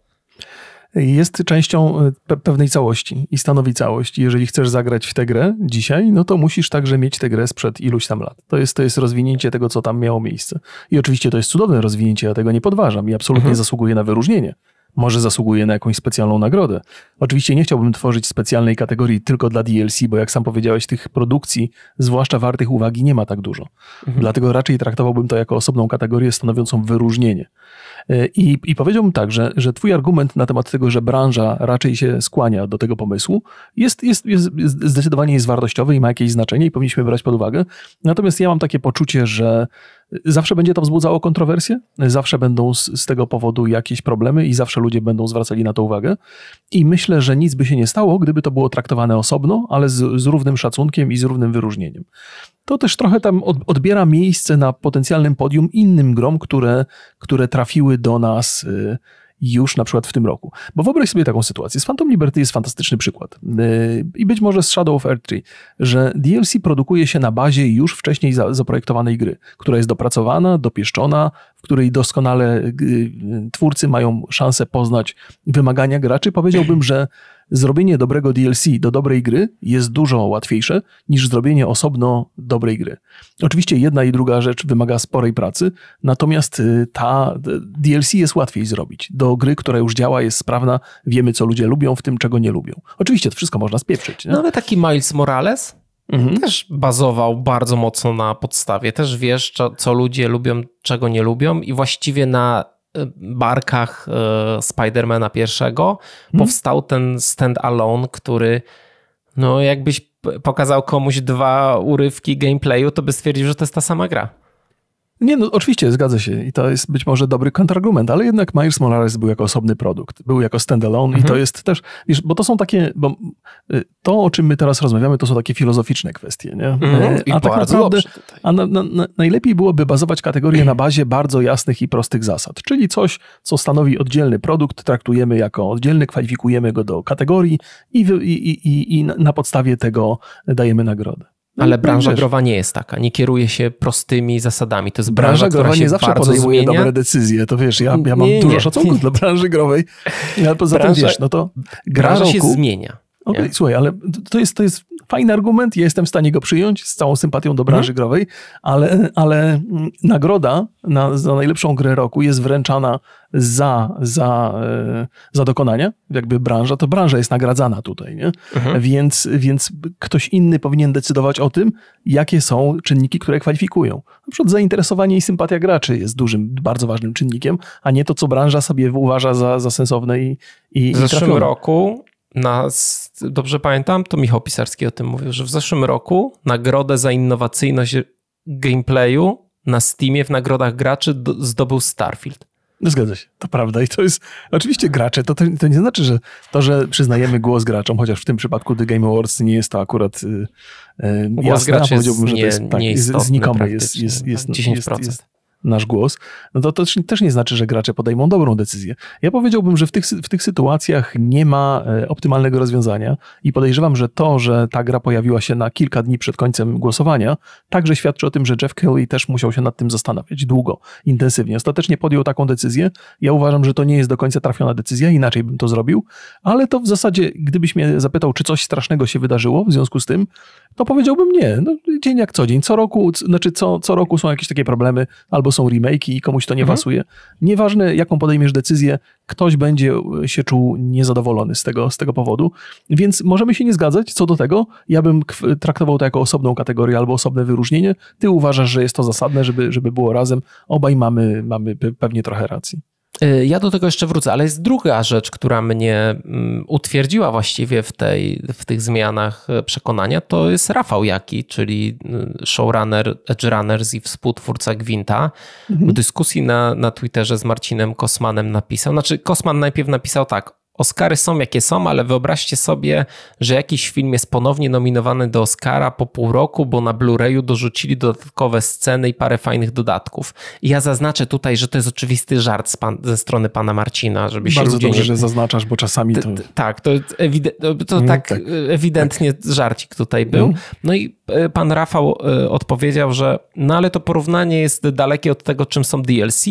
jest częścią e, pe pewnej całości i stanowi całość. Jeżeli chcesz zagrać w tę grę dzisiaj, no to musisz także mieć tę grę sprzed iluś tam lat. To jest, to jest rozwinięcie tego, co tam miało miejsce. I oczywiście to jest cudowne rozwinięcie, ja tego nie podważam i absolutnie mhm. zasługuje na wyróżnienie. Może zasługuje na jakąś specjalną nagrodę. Oczywiście nie chciałbym tworzyć specjalnej kategorii tylko dla DLC, bo jak sam powiedziałeś, tych produkcji, zwłaszcza wartych uwagi, nie ma tak dużo. Mhm. Dlatego raczej traktowałbym to jako osobną kategorię stanowiącą wyróżnienie. E, I, i powiedziałbym tak, że, że twój argument na temat tego, że branża raczej się skłania do tego pomysłu, jest, jest, jest, jest zdecydowanie jest wartościowy i ma jakieś znaczenie i powinniśmy brać pod uwagę. Natomiast ja mam takie poczucie, że Zawsze będzie to wzbudzało kontrowersje, zawsze będą z, z, tego powodu jakieś problemy i zawsze ludzie będą zwracali na to uwagę. I myślę, że nic by się nie stało, gdyby to było traktowane osobno, ale z, z równym szacunkiem i z równym wyróżnieniem. To też trochę tam od, odbiera miejsce na potencjalnym podium innym grom, które, które trafiły do nas. Yy, już na przykład w tym roku. Bo wyobraź sobie taką sytuację. Z Phantom Liberty jest fantastyczny przykład. Yy, I być może z Shadow of Earth 3, że DLC produkuje się na bazie już wcześniej zaprojektowanej gry, która jest dopracowana, dopieszczona, w której doskonale yy, twórcy mają szansę poznać wymagania graczy. Powiedziałbym, że zrobienie dobrego DLC do dobrej gry jest dużo łatwiejsze niż zrobienie osobno dobrej gry. Oczywiście jedna i druga rzecz wymaga sporej pracy, natomiast y, ta y, DLC jest łatwiej zrobić. Do gry, która już działa, jest sprawna, wiemy co ludzie lubią w tym, czego nie lubią. Oczywiście to wszystko można spieprzyć. Nie? No ale taki Miles Morales mhm. też bazował bardzo mocno na podstawie. Też wiesz, co, co ludzie lubią, czego nie lubią i właściwie na barkach e, Spidermana pierwszego hmm. powstał ten stand-alone, który no jakbyś pokazał komuś dwa urywki gameplayu, to by stwierdził, że to jest ta sama gra. Nie, no oczywiście, zgadza się i to jest być może dobry kontrargument, ale jednak Miles Morales był jako osobny produkt, był jako standalone mhm. i to mhm. jest też, wiesz, bo to są takie, bo y, to, o czym my teraz rozmawiamy, to są takie filozoficzne kwestie, nie? Mhm. E, a I tak naprawdę, a na, na, na, najlepiej byłoby bazować kategorię na bazie bardzo jasnych i prostych zasad, czyli coś, co stanowi oddzielny produkt, traktujemy jako oddzielny, kwalifikujemy go do kategorii i, i, i, i na podstawie tego dajemy nagrodę. No ale branża wiesz. growa nie jest taka, nie kieruje się prostymi zasadami. To jest branża, branża growa nie zawsze podejmuje zmienia. dobre decyzje. To wiesz, ja, ja mam nie, dużo nie. szacunku dla branży growej, ale poza branża, tym wiesz, no to gra branża roku, się zmienia. Okay, słuchaj, ale to jest, to jest fajny argument, ja jestem w stanie go przyjąć z całą sympatią do branży mhm. growej, ale, ale mm, nagroda na, za najlepszą grę roku jest wręczana za, za, e, za dokonania, jakby branża, to branża jest nagradzana tutaj, nie? Mhm. Więc, więc ktoś inny powinien decydować o tym, jakie są czynniki, które kwalifikują. Na przykład zainteresowanie i sympatia graczy jest dużym, bardzo ważnym czynnikiem, a nie to, co branża sobie uważa za, za sensowne i, i W zeszłym roku na, dobrze pamiętam, to Michał Pisarski o tym mówił, że w zeszłym roku nagrodę za innowacyjność gameplayu na Steamie w nagrodach graczy zdobył Starfield. Zgadza się, to prawda. I to jest. Oczywiście gracze, to, to nie znaczy, że to, że przyznajemy głos graczom, chociaż w tym przypadku The Game Awards nie jest to akurat. Yy, głos jasne, graczy powiedziałbym, że nie, to jest tak, znikomy, tak, jest, jest, jest, 10%. Jest, jest, nasz głos, no to, to też, nie znaczy, że gracze podejmą dobrą decyzję. Ja powiedziałbym, że w tych, w tych sytuacjach nie ma e, optymalnego rozwiązania i podejrzewam, że to, że ta gra pojawiła się na kilka dni przed końcem głosowania, także świadczy o tym, że Jeff Kelly też musiał się nad tym zastanawiać długo, intensywnie. Ostatecznie podjął taką decyzję. Ja uważam, że to nie jest do końca trafiona decyzja, inaczej bym to zrobił, ale to w zasadzie, gdybyś mnie zapytał, czy coś strasznego się wydarzyło w związku z tym, to powiedziałbym nie. No, dzień jak co dzień. Co roku, znaczy co, co roku są jakieś takie problemy albo są remake i komuś to nie mhm. pasuje. Nieważne, jaką podejmiesz decyzję, ktoś będzie e, się czuł niezadowolony z tego, z tego powodu. Więc możemy się nie zgadzać co do tego. Ja bym traktował to jako osobną kategorię albo osobne wyróżnienie. Ty uważasz, że jest to zasadne, żeby, żeby było razem. Obaj mamy, mamy pewnie trochę racji. Y, ja do tego jeszcze wrócę, ale jest druga rzecz, która mnie mm, utwierdziła właściwie w, tej, w tych zmianach y, przekonania, to jest Rafał Jaki, czyli y, showrunner Edge Runners i współtwórca Gwinta. Mhm. W dyskusji na, na Twitterze z Marcinem Kosmanem napisał, znaczy Kosman najpierw napisał tak, Oscary są jakie są, ale wyobraźcie sobie, że jakiś film jest ponownie nominowany do Oscara po pół roku, bo na Blu-rayu dorzucili dodatkowe sceny i parę fajnych dodatków. I ja zaznaczę tutaj, że to jest oczywisty żart pan, ze strony pana Marcina, żeby Bardzo się Bardzo dobrze, nie... że zaznaczasz, bo czasami to... tak, to, ewide... to no tak, tak, ewidentnie tak. żarcik tutaj był. Mhm. No i E, pan Rafał e, odpowiedział, że no ale to porównanie jest dalekie od tego, czym są DLC.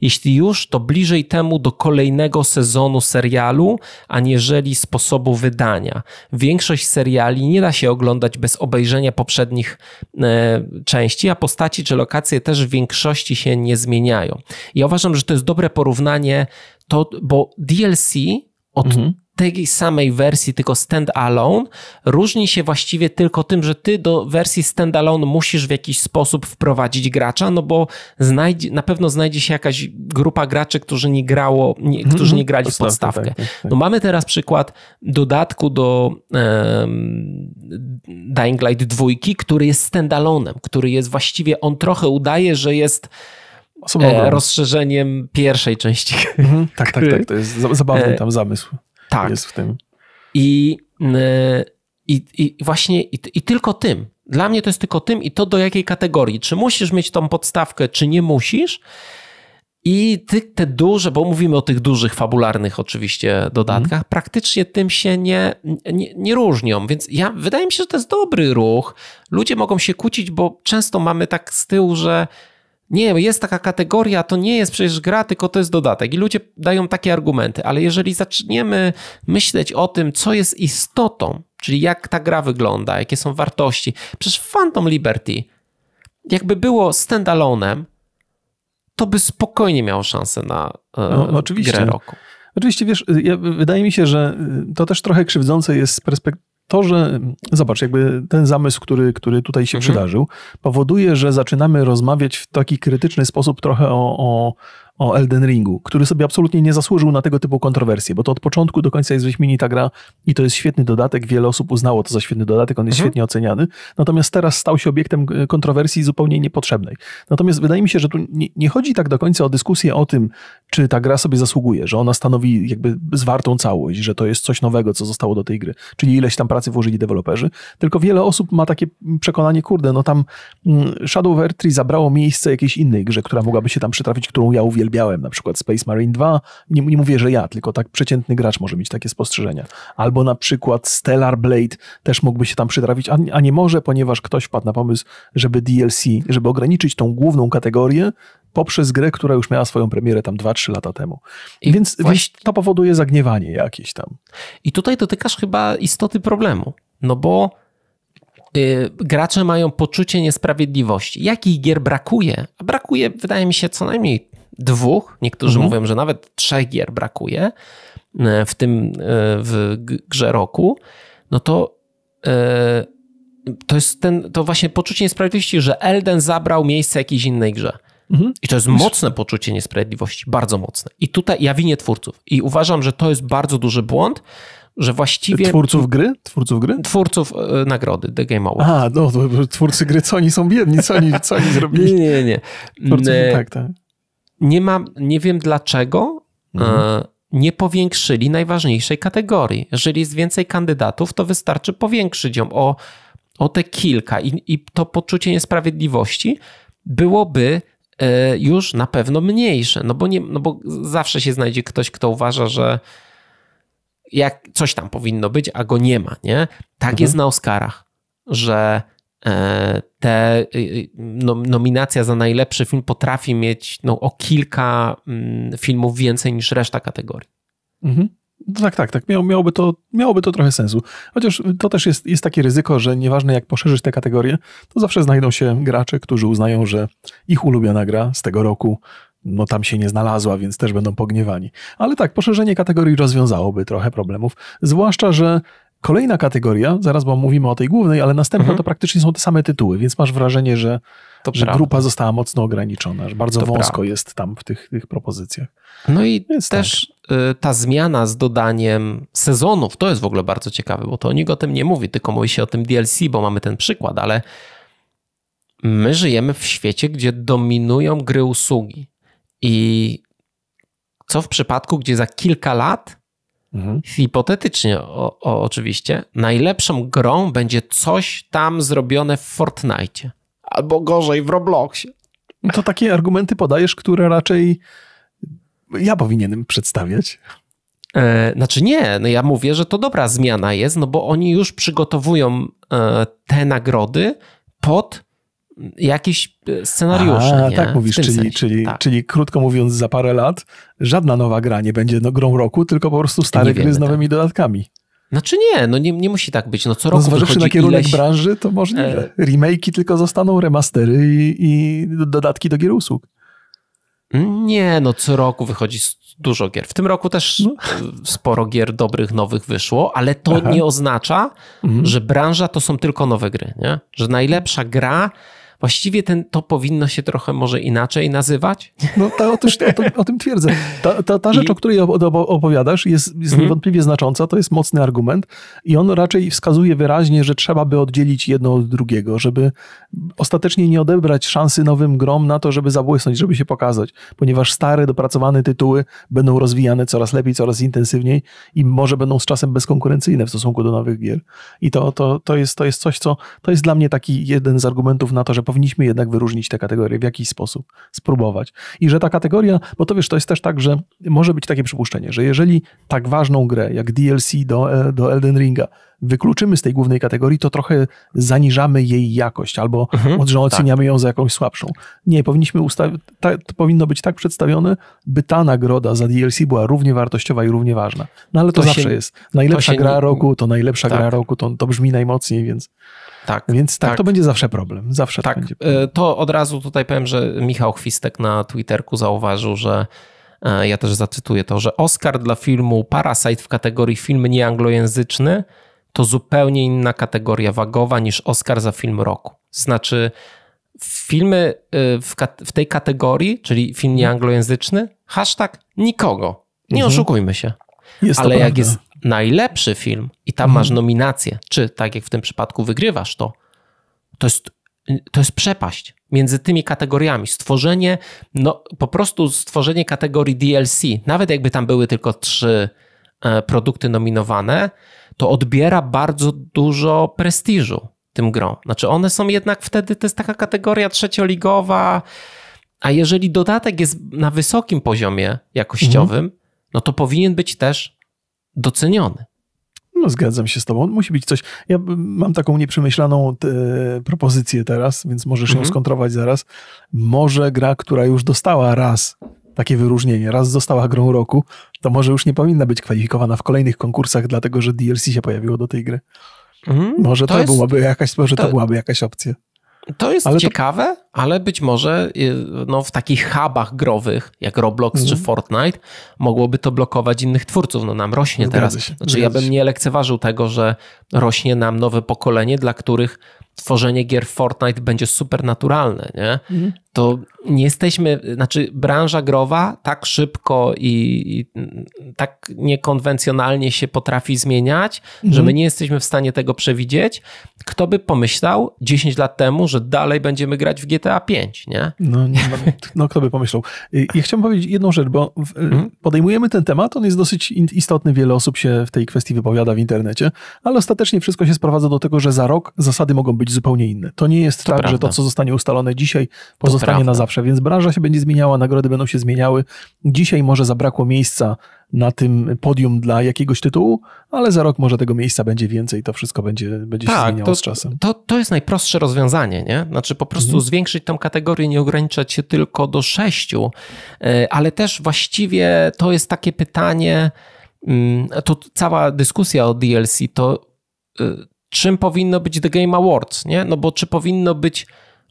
Jeśli już, to bliżej temu do kolejnego sezonu serialu, aniżeli sposobu wydania. Większość seriali nie da się oglądać bez obejrzenia poprzednich e, części, a postaci czy lokacje też w większości się nie zmieniają. Ja uważam, że to jest dobre porównanie, to, bo DLC od mhm tej samej wersji, tylko standalone, różni się właściwie tylko tym, że ty do wersji standalone musisz w jakiś sposób wprowadzić gracza, no bo na pewno znajdzie się jakaś grupa graczy, którzy nie, grało, nie, mhm, którzy nie mhm. grali w tak, tak, podstawkę. Tak, no mamy teraz przykład dodatku do um, Dying Light 2, który jest standalone'em, który jest właściwie, on trochę udaje, że jest e, rozszerzeniem pierwszej części. Mm tak, tak, tak. To jest zabawny e, tam zamysł tak. jest w tym. I, e, i, i właśnie i, i tylko tym. Dla mnie to jest tylko tym i to do jakiej kategorii. Czy musisz mieć tą podstawkę, czy nie musisz? I ty, te duże, bo mówimy o tych dużych, fabularnych oczywiście dodatkach, mm. praktycznie tym się nie, nie, nie, różnią. Więc ja, wydaje mi się, że to jest dobry ruch. Ludzie mogą się kłócić, bo często mamy tak z tyłu, że nie, jest taka kategoria, to nie jest przecież gra, tylko to jest dodatek. I ludzie dają takie argumenty, ale jeżeli zaczniemy myśleć o tym, co jest istotą, czyli jak ta gra wygląda, jakie są wartości, przecież Phantom Liberty, jakby było standalonem, to by spokojnie miało szansę na e, no, oczywiście. grę roku. Oczywiście, wiesz, ja, wydaje mi się, że to też trochę krzywdzące jest z perspektywy to, że zobacz, jakby ten zamysł, który, który tutaj się mhm. przydarzył, powoduje, że zaczynamy rozmawiać w taki krytyczny sposób trochę o, o o Elden Ringu, który sobie absolutnie nie zasłużył na tego typu kontrowersje, bo to od początku do końca jest wyśmienita gra i to jest świetny dodatek. Wiele osób uznało to za świetny dodatek, on jest mhm. świetnie oceniany. Natomiast teraz stał się obiektem e, kontrowersji zupełnie niepotrzebnej. Natomiast wydaje mi się, że tu nie, nie chodzi tak do końca o dyskusję o tym, czy ta gra sobie zasługuje, że ona stanowi jakby zwartą całość, że to jest coś nowego, co zostało do tej gry, czyli ileś tam pracy włożyli deweloperzy, tylko wiele osób ma takie przekonanie, kurde, no tam mm, Shadow of Earth 3 zabrało miejsce jakiejś innej grze, która mogłaby się tam przytrafić, którą ja uwielbiam uwielbiałem na przykład Space Marine 2. Nie, nie mówię, że ja, tylko tak przeciętny gracz może mieć takie spostrzeżenia. Albo na przykład Stellar Blade też mógłby się tam przytrafić, a, a nie może, ponieważ ktoś wpadł na pomysł, żeby DLC, żeby ograniczyć tą główną kategorię poprzez grę, która już miała swoją premierę tam 2-3 lata temu. I więc, właśnie... więc to powoduje zagniewanie jakieś tam. I tutaj dotykasz chyba istoty problemu, no bo y, gracze mają poczucie niesprawiedliwości. Jakich gier brakuje? A brakuje, wydaje mi się, co najmniej dwóch, niektórzy mhm. mówią, że nawet trzech gier brakuje, e, w tym e, w grze roku, no to e, to jest ten, to właśnie poczucie niesprawiedliwości, że Elden zabrał miejsce jakiejś innej grze. Mhm. I to jest mocne poczucie niesprawiedliwości, bardzo mocne. I tutaj ja winię twórców. I uważam, że to jest bardzo duży błąd, że właściwie... Twórców gry? Twórców gry? Twórców nagrody The Game Awards. A, no, twórcy gry, co oni są biedni, co oni, co oni zrobili? Nie, nie, nie. Twórców, mm, tak, tak nie ma, nie wiem dlaczego e, mhm. nie powiększyli najważniejszej kategorii. Jeżeli jest więcej kandydatów, to wystarczy powiększyć ją o, o te kilka i, i to poczucie niesprawiedliwości byłoby e, już na pewno mniejsze, no bo, nie, no bo zawsze się znajdzie ktoś, kto uważa, że jak coś tam powinno być, a go nie ma, nie? Tak mhm. jest na Oscarach, że E, te y, y, no, nominacja za najlepszy film potrafi mieć no, o kilka mm, filmów więcej niż reszta kategorii. Mhm. No tak, tak, tak. miałoby, to, miałoby to trochę sensu. Chociaż to też jest, jest takie ryzyko, że nieważne jak poszerzyć te kategorie, to zawsze znajdą się gracze, którzy uznają, że ich ulubiona gra z tego roku no tam się nie znalazła, więc też będą pogniewani. Ale tak, poszerzenie kategorii rozwiązałoby trochę problemów, zwłaszcza, że Kolejna kategoria, zaraz bo mówimy o tej głównej, ale następna mhm. to praktycznie są te same tytuły, więc masz wrażenie, że, to że grupa została mocno ograniczona, że bardzo to wąsko prawda. jest tam w tych, tych propozycjach. No i więc też tak. Y, ta zmiana z dodaniem sezonów, to jest w ogóle bardzo ciekawe, bo to nikt o tym nie mówi, tylko mówi się o tym DLC, bo mamy ten przykład, ale my żyjemy w świecie, gdzie dominują gry usługi. I co w przypadku, gdzie za kilka lat Mhm. Hipotetycznie o, o, oczywiście, najlepszą grą będzie coś tam zrobione w Fortnite. Albo gorzej w Robloxie. No to takie argumenty podajesz, które raczej ja powinienem przedstawiać. E, znaczy nie, no ja mówię, że to dobra zmiana jest, no bo oni już przygotowują e, te nagrody pod jakiś e, scenariusz. A, tak mówisz, czyli, czyli, tak. czyli krótko mówiąc, za parę lat żadna nowa gra nie będzie no, grą roku, tylko po prostu stare gry z nowymi tak. dodatkami. Znaczy nie, no nie, nie musi tak być. No co no roku no zważywszy na kierunek ileś... branży, to możliwe. E... Remake'i tylko zostaną, remastery i, i dodatki do gier usług. Nie, no co roku wychodzi dużo gier. W tym roku też no. E, sporo gier dobrych, nowych wyszło, ale to Aha. nie oznacza, mhm. że branża to są tylko nowe gry, nie? Że najlepsza gra Właściwie ten, to powinno się trochę może inaczej nazywać? No to, otóż, to, to, o tym twierdzę. Ta, ta, ta rzecz, I... o której opowiadasz, jest, jest mhm. niewątpliwie mm. znacząca, to jest mocny argument i on raczej wskazuje wyraźnie, że trzeba by oddzielić jedno od drugiego, żeby ostatecznie nie odebrać szansy nowym grom na to, żeby zabłysnąć, żeby się pokazać, ponieważ stare, dopracowane tytuły będą rozwijane coraz lepiej, coraz intensywniej i może będą z czasem bezkonkurencyjne w stosunku do nowych gier. I to, to, to, jest, to jest coś, co to jest dla mnie taki jeden z argumentów na to, że powinniśmy jednak wyróżnić te kategorie w jakiś sposób, spróbować. I że ta kategoria, bo to wiesz, to jest też tak, że może być takie przypuszczenie, że jeżeli tak ważną grę jak DLC do, e, do Elden Ringa wykluczymy z tej głównej kategorii, to trochę zaniżamy jej jakość albo mhm, że tak. oceniamy tak. ją za jakąś słabszą. Nie, powinniśmy ustawić, to powinno być tak przedstawione, by ta nagroda za DLC była równie wartościowa i równie ważna. No ale to, to zawsze się, jest. Najlepsza gra nie... roku, to najlepsza tak. gra roku, to, to brzmi najmocniej, więc... Tak, Więc tak, tak, to będzie zawsze problem. Zawsze tak. To, będzie e, problem. to od razu tutaj powiem, że Michał Chwistek na Twitterku zauważył, że e, ja też zacytuję to, że Oscar dla filmu Parasite w kategorii film nieanglojęzyczny to zupełnie inna kategoria wagowa niż Oscar za film roku. Znaczy, filmy y, w, w tej kategorii, czyli film mhm. nieanglojęzyczny, hashtag nikogo. Nie mhm. oszukujmy się. Jest Ale jak jest najlepszy film i tam mhm. masz nominację, czy tak jak w tym przypadku wygrywasz to, to jest, to jest przepaść między tymi kategoriami. Stworzenie, no po prostu stworzenie kategorii DLC, nawet jakby tam były tylko trzy E, produkty nominowane, to odbiera bardzo dużo prestiżu tym grom. Znaczy one są jednak wtedy, to jest taka kategoria trzecioligowa, a jeżeli dodatek jest na wysokim poziomie jakościowym, mhm. no to powinien być też doceniony. No, zgadzam się z tobą. Musi być coś. Ja mam taką nieprzemyślaną te, propozycję teraz, więc możesz mhm. ją skontrować zaraz. Może gra, która już dostała raz takie wyróżnienie. Raz została grą roku, to może już nie powinna być kwalifikowana w kolejnych konkursach, dlatego że DLC się pojawiło do tej gry. Mm, może to, to jest, byłaby jakaś, może to, to, byłaby jakaś opcja. To jest ale ciekawe, to... ale być może y, no, w takich hubach growych, jak Roblox mm. czy mhm. Fortnite, mogłoby to blokować innych twórców. No nam rośnie Zgadza teraz. Się, znaczy, ja bym nie lekceważył tego, że rośnie nam nowe pokolenie, dla których tworzenie gier Fortnite będzie super naturalne, nie? Mhm to nie jesteśmy, znaczy branża growa tak szybko i, i tak niekonwencjonalnie się potrafi zmieniać, że my mhm. nie jesteśmy w stanie tego przewidzieć. Kto by pomyślał 10 lat temu, że dalej będziemy grać w GTA 5, nie? No, nie, no, kto by pomyślał. I chciałem powiedzieć jedną rzecz, bo w, mhm. podejmujemy ten temat, on jest dosyć istotny, wiele osób się w tej kwestii wypowiada w internecie, ale ostatecznie wszystko się sprowadza do tego, że za rok zasady mogą być zupełnie inne. To nie jest to tak, prawda. że to, co zostanie ustalone dzisiaj, pozostanie zostanie Prawda. na zawsze, więc branża się będzie zmieniała, nagrody będą się zmieniały. Dzisiaj może zabrakło miejsca na tym podium dla jakiegoś tytułu, ale za rok może tego miejsca będzie więcej, i to wszystko będzie, będzie tak, się zmieniało to, z czasem. To, to jest najprostsze rozwiązanie, nie? Znaczy po prostu mhm. zwiększyć tą kategorię, nie ograniczać się tylko do sześciu, y, ale też właściwie to jest takie pytanie, mm, to cała dyskusja o DLC, to y, czym powinno być The Game Awards, nie? No bo czy powinno być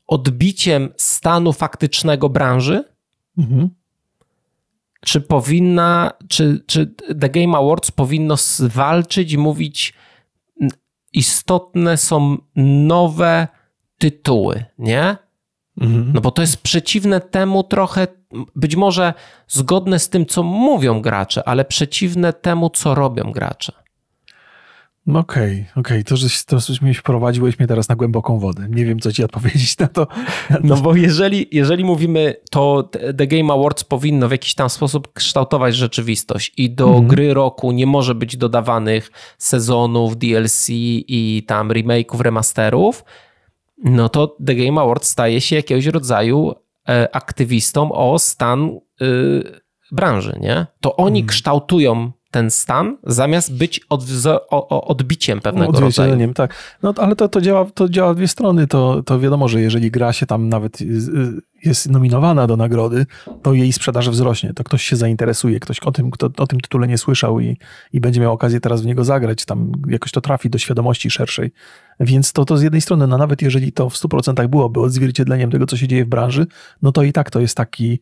odbiciem stanu faktycznego branży? Mhm. Czy powinna, czy, czy The Game Awards powinno zwalczyć, mówić, istotne są nowe tytuły, nie? Mhm. No bo to jest przeciwne temu trochę, być może zgodne z tym, co mówią gracze, ale przeciwne temu, co robią gracze. No okej, okej. Okay, okay. To, że to, coś mnie wprowadziłeś mnie teraz na głęboką wodę. Nie wiem, co ci odpowiedzieć na to. No bo jeżeli, jeżeli mówimy, to The Game Awards powinno w jakiś tam sposób kształtować rzeczywistość i do mhm. gry roku nie może być dodawanych sezonów, DLC i tam remake'ów, remasterów, no to The Game Awards staje się jakiegoś rodzaju e, aktywistą o stan y, branży, nie? To oni mhm. kształtują ten stan, zamiast być odwzo- odbiciem pewnego rodzaju. tak. No, ale to, to, działa, to działa dwie strony. To, to wiadomo, że jeżeli gra się tam nawet y, y, jest nominowana do nagrody, to jej sprzedaż wzrośnie. To ktoś się zainteresuje, ktoś o tym, kto o tym tytule nie słyszał i, i będzie miał okazję teraz w niego zagrać. Tam jakoś to trafi do świadomości szerszej. Więc to, to z jednej strony, no nawet jeżeli to w 100% byłoby odzwierciedleniem tego, co się dzieje w branży, no to i tak to jest taki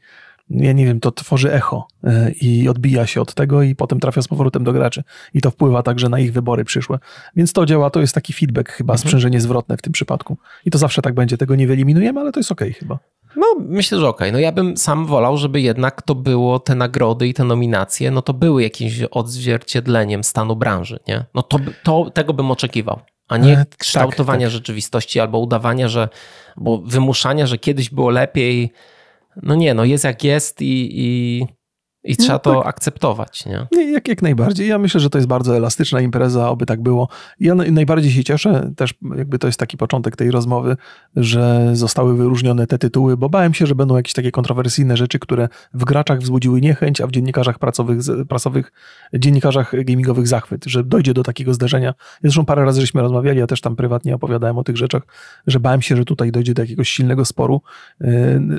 ja nie wiem, to tworzy echo e, i odbija się od tego i potem trafia z powrotem do graczy. I to wpływa także na ich wybory przyszłe. Więc to działa, to jest taki feedback chyba, mhm. sprzężenie zwrotne w tym przypadku. I to zawsze tak będzie, tego nie wyeliminujemy, ale to jest okej okay chyba. No, myślę, że okej. Okay. No ja bym sam wolał, żeby jednak to było, te nagrody i te nominacje, no to były jakimś odzwierciedleniem stanu branży, nie? No to, to tego bym oczekiwał a nie e, tak, kształtowania tak, tak. rzeczywistości albo udawania, że, bo wymuszania, że kiedyś było lepiej, no nie, no jest jak jest i, i i no trzeba no, tak. to akceptować, nie? nie jak, jak, najbardziej. Ja myślę, że to jest bardzo elastyczna impreza, oby tak było. Ja najbardziej się cieszę, też jakby to jest taki początek tej rozmowy, że zostały wyróżnione te tytuły, bo bałem się, że będą jakieś takie kontrowersyjne rzeczy, które w graczach wzbudziły niechęć, a w dziennikarzach pracowych, prasowych, dziennikarzach gamingowych zachwyt, że dojdzie do takiego zderzenia. Zresztą parę razy żeśmy rozmawiali, ja też tam prywatnie opowiadałem o tych rzeczach, że bałem się, że tutaj dojdzie do jakiegoś silnego sporu yy,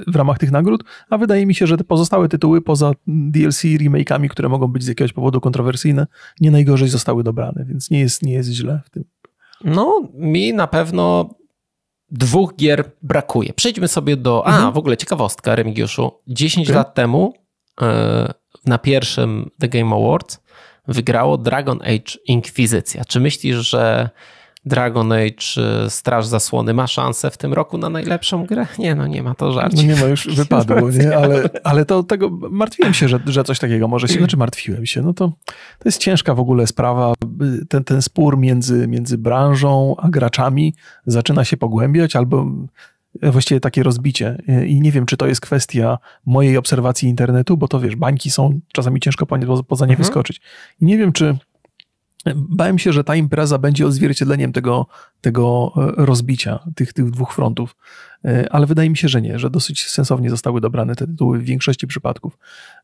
w ramach tych nagród, a wydaje mi się, że te pozostałe tytuły poza DLC remake'ami, które mogą być z jakiegoś powodu kontrowersyjne, nie najgorzej zostały dobrane, więc nie jest, nie jest źle w tym. No, mi na pewno dwóch gier brakuje. Przejdźmy sobie do... Mhm. A, w ogóle ciekawostka, Remigiuszu. 10 lat temu e, na pierwszym The Game Awards wygrało Dragon Age Inkwizycja. Czy myślisz, że Dragon Age y, Straż Zasłony ma szansę w tym roku na najlepszą grę? Nie, no nie ma to żartu. No nie ma, już wypadło, nie? Ale, ale to tego martwiłem się, że, że coś takiego może się, znaczy martwiłem się. No to, to jest ciężka w ogóle sprawa. Ten, ten spór między, między branżą a graczami zaczyna się pogłębiać albo e, właściwie takie rozbicie. E, I nie wiem, czy to jest kwestia mojej obserwacji internetu, bo to wiesz, bańki są czasami ciężko poza nie mhm. wyskoczyć. I nie wiem, czy Bałem się, że ta impreza będzie odzwierciedleniem tego, tego e, rozbicia tych, tych dwóch frontów, e, ale wydaje mi się, że nie, że dosyć sensownie zostały dobrane te tytuły w większości przypadków,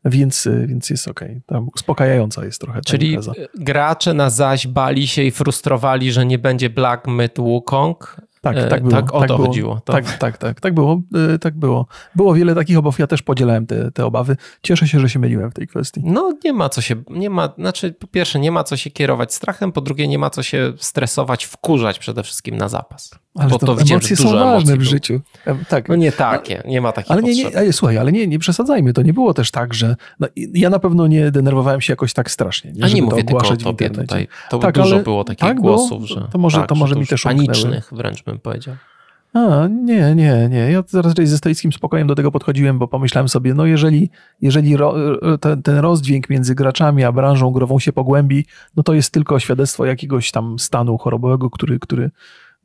więc, e, więc jest ok. Tam uspokajająca jest trochę ta Czyli impreza. gracze na zaś bali się i frustrowali, że nie będzie Black Myth Wukong, tak, e, tak było. Tak o tak to było. chodziło. To. Tak, tak, tak, tak było, e, tak było. Było wiele takich obaw, ja też podzielałem te, te obawy. Cieszę się, że się myliłem w tej kwestii. No nie ma co się, nie ma, znaczy po pierwsze nie ma co się kierować strachem, po drugie nie ma co się stresować, wkurzać przede wszystkim na zapas. Ale to, to widziałem, emocje są ważne w życiu. E, tak. No nie takie, nie ma takich ale nie, nie, ale, Słuchaj, ale nie, nie przesadzajmy, to nie było też tak, że... No, ja na pewno nie denerwowałem się jakoś tak strasznie, nie, A nie mówię to ogłaszać tylko o tobie tutaj. To tak, dużo ale, było takich tak, głosów, że... To może, tak, to może mi też Panicznych wręcz bym powiedział. A, nie, nie, nie. Ja zaraz ze stoickim spokojem do tego podchodziłem, bo pomyślałem sobie, no jeżeli, jeżeli ro, ten, ten rozdźwięk między graczami a branżą grową się pogłębi, no to jest tylko świadectwo jakiegoś tam stanu chorobowego, który, który,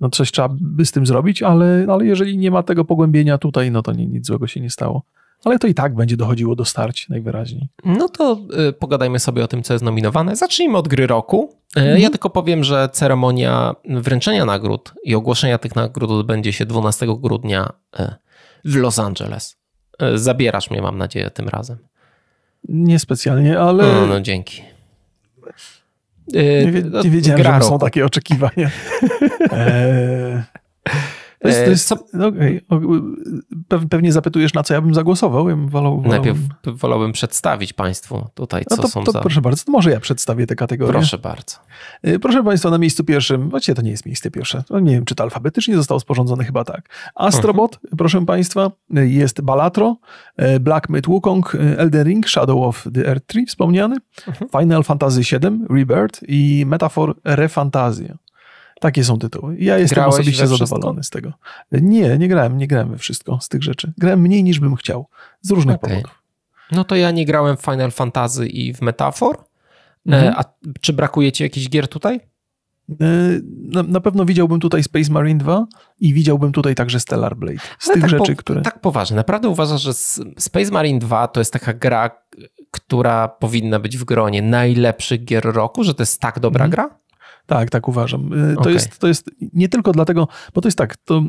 no coś trzeba by z tym zrobić, ale, ale jeżeli nie ma tego pogłębienia tutaj, no to nie, nic złego się nie stało. Ale to i tak będzie dochodziło do starć najwyraźniej. No to y, pogadajmy sobie o tym, co jest nominowane. Zacznijmy od gry roku. Y, mm. Ja tylko powiem, że ceremonia wręczenia nagród i ogłoszenia tych nagród odbędzie się 12 grudnia y, w Los Angeles. Y, zabierasz mnie, mam nadzieję, tym razem. Niespecjalnie, ale. No, no dzięki. Nie, e, no, nie wiedziałem, że są takie oczekiwania. e, to jest, to jest e, no, okay. Pewnie zapytujesz, na co ja bym zagłosował. Ja bym wolał, wolał... Najpierw wolałbym przedstawić Państwu tutaj, no co no to, są to za... Proszę bardzo, może ja przedstawię te kategorie. Proszę bardzo. E, proszę Państwa, na miejscu pierwszym, właściwie to nie jest miejsce pierwsze, nie wiem, czy to alfabetycznie zostało sporządzone, chyba tak. Astrobot, mhm. proszę Państwa, e, jest Balatro, Black Myth Wukong, Elden Ring, Shadow of the Earth 3 wspomniany, mhm. Final Fantasy VII, Rebirth i Metafor Refantazja. Takie są tytuły. Ja jestem Grałeś osobiście zadowolony z tego. Nie, nie grałem, nie grałem we wszystko z tych rzeczy. Grałem mniej niż bym chciał, z różnych okay. powodów. No to ja nie grałem w Final Fantasy i w Metafor. E, mhm. A czy brakuje ci jakichś gier tutaj? E, na, na, pewno widziałbym tutaj Space Marine 2 i widziałbym tutaj także Stellar Blade. Z Ale tych tak rzeczy, po, które. Tak poważnie. Naprawdę uważasz, że Space Marine 2 to jest taka gra, która powinna być w gronie najlepszych gier roku, że to jest tak dobra mhm. gra? Tak, tak uważam. Y, to, okay. jest, to jest nie tylko dlatego, bo to jest tak, to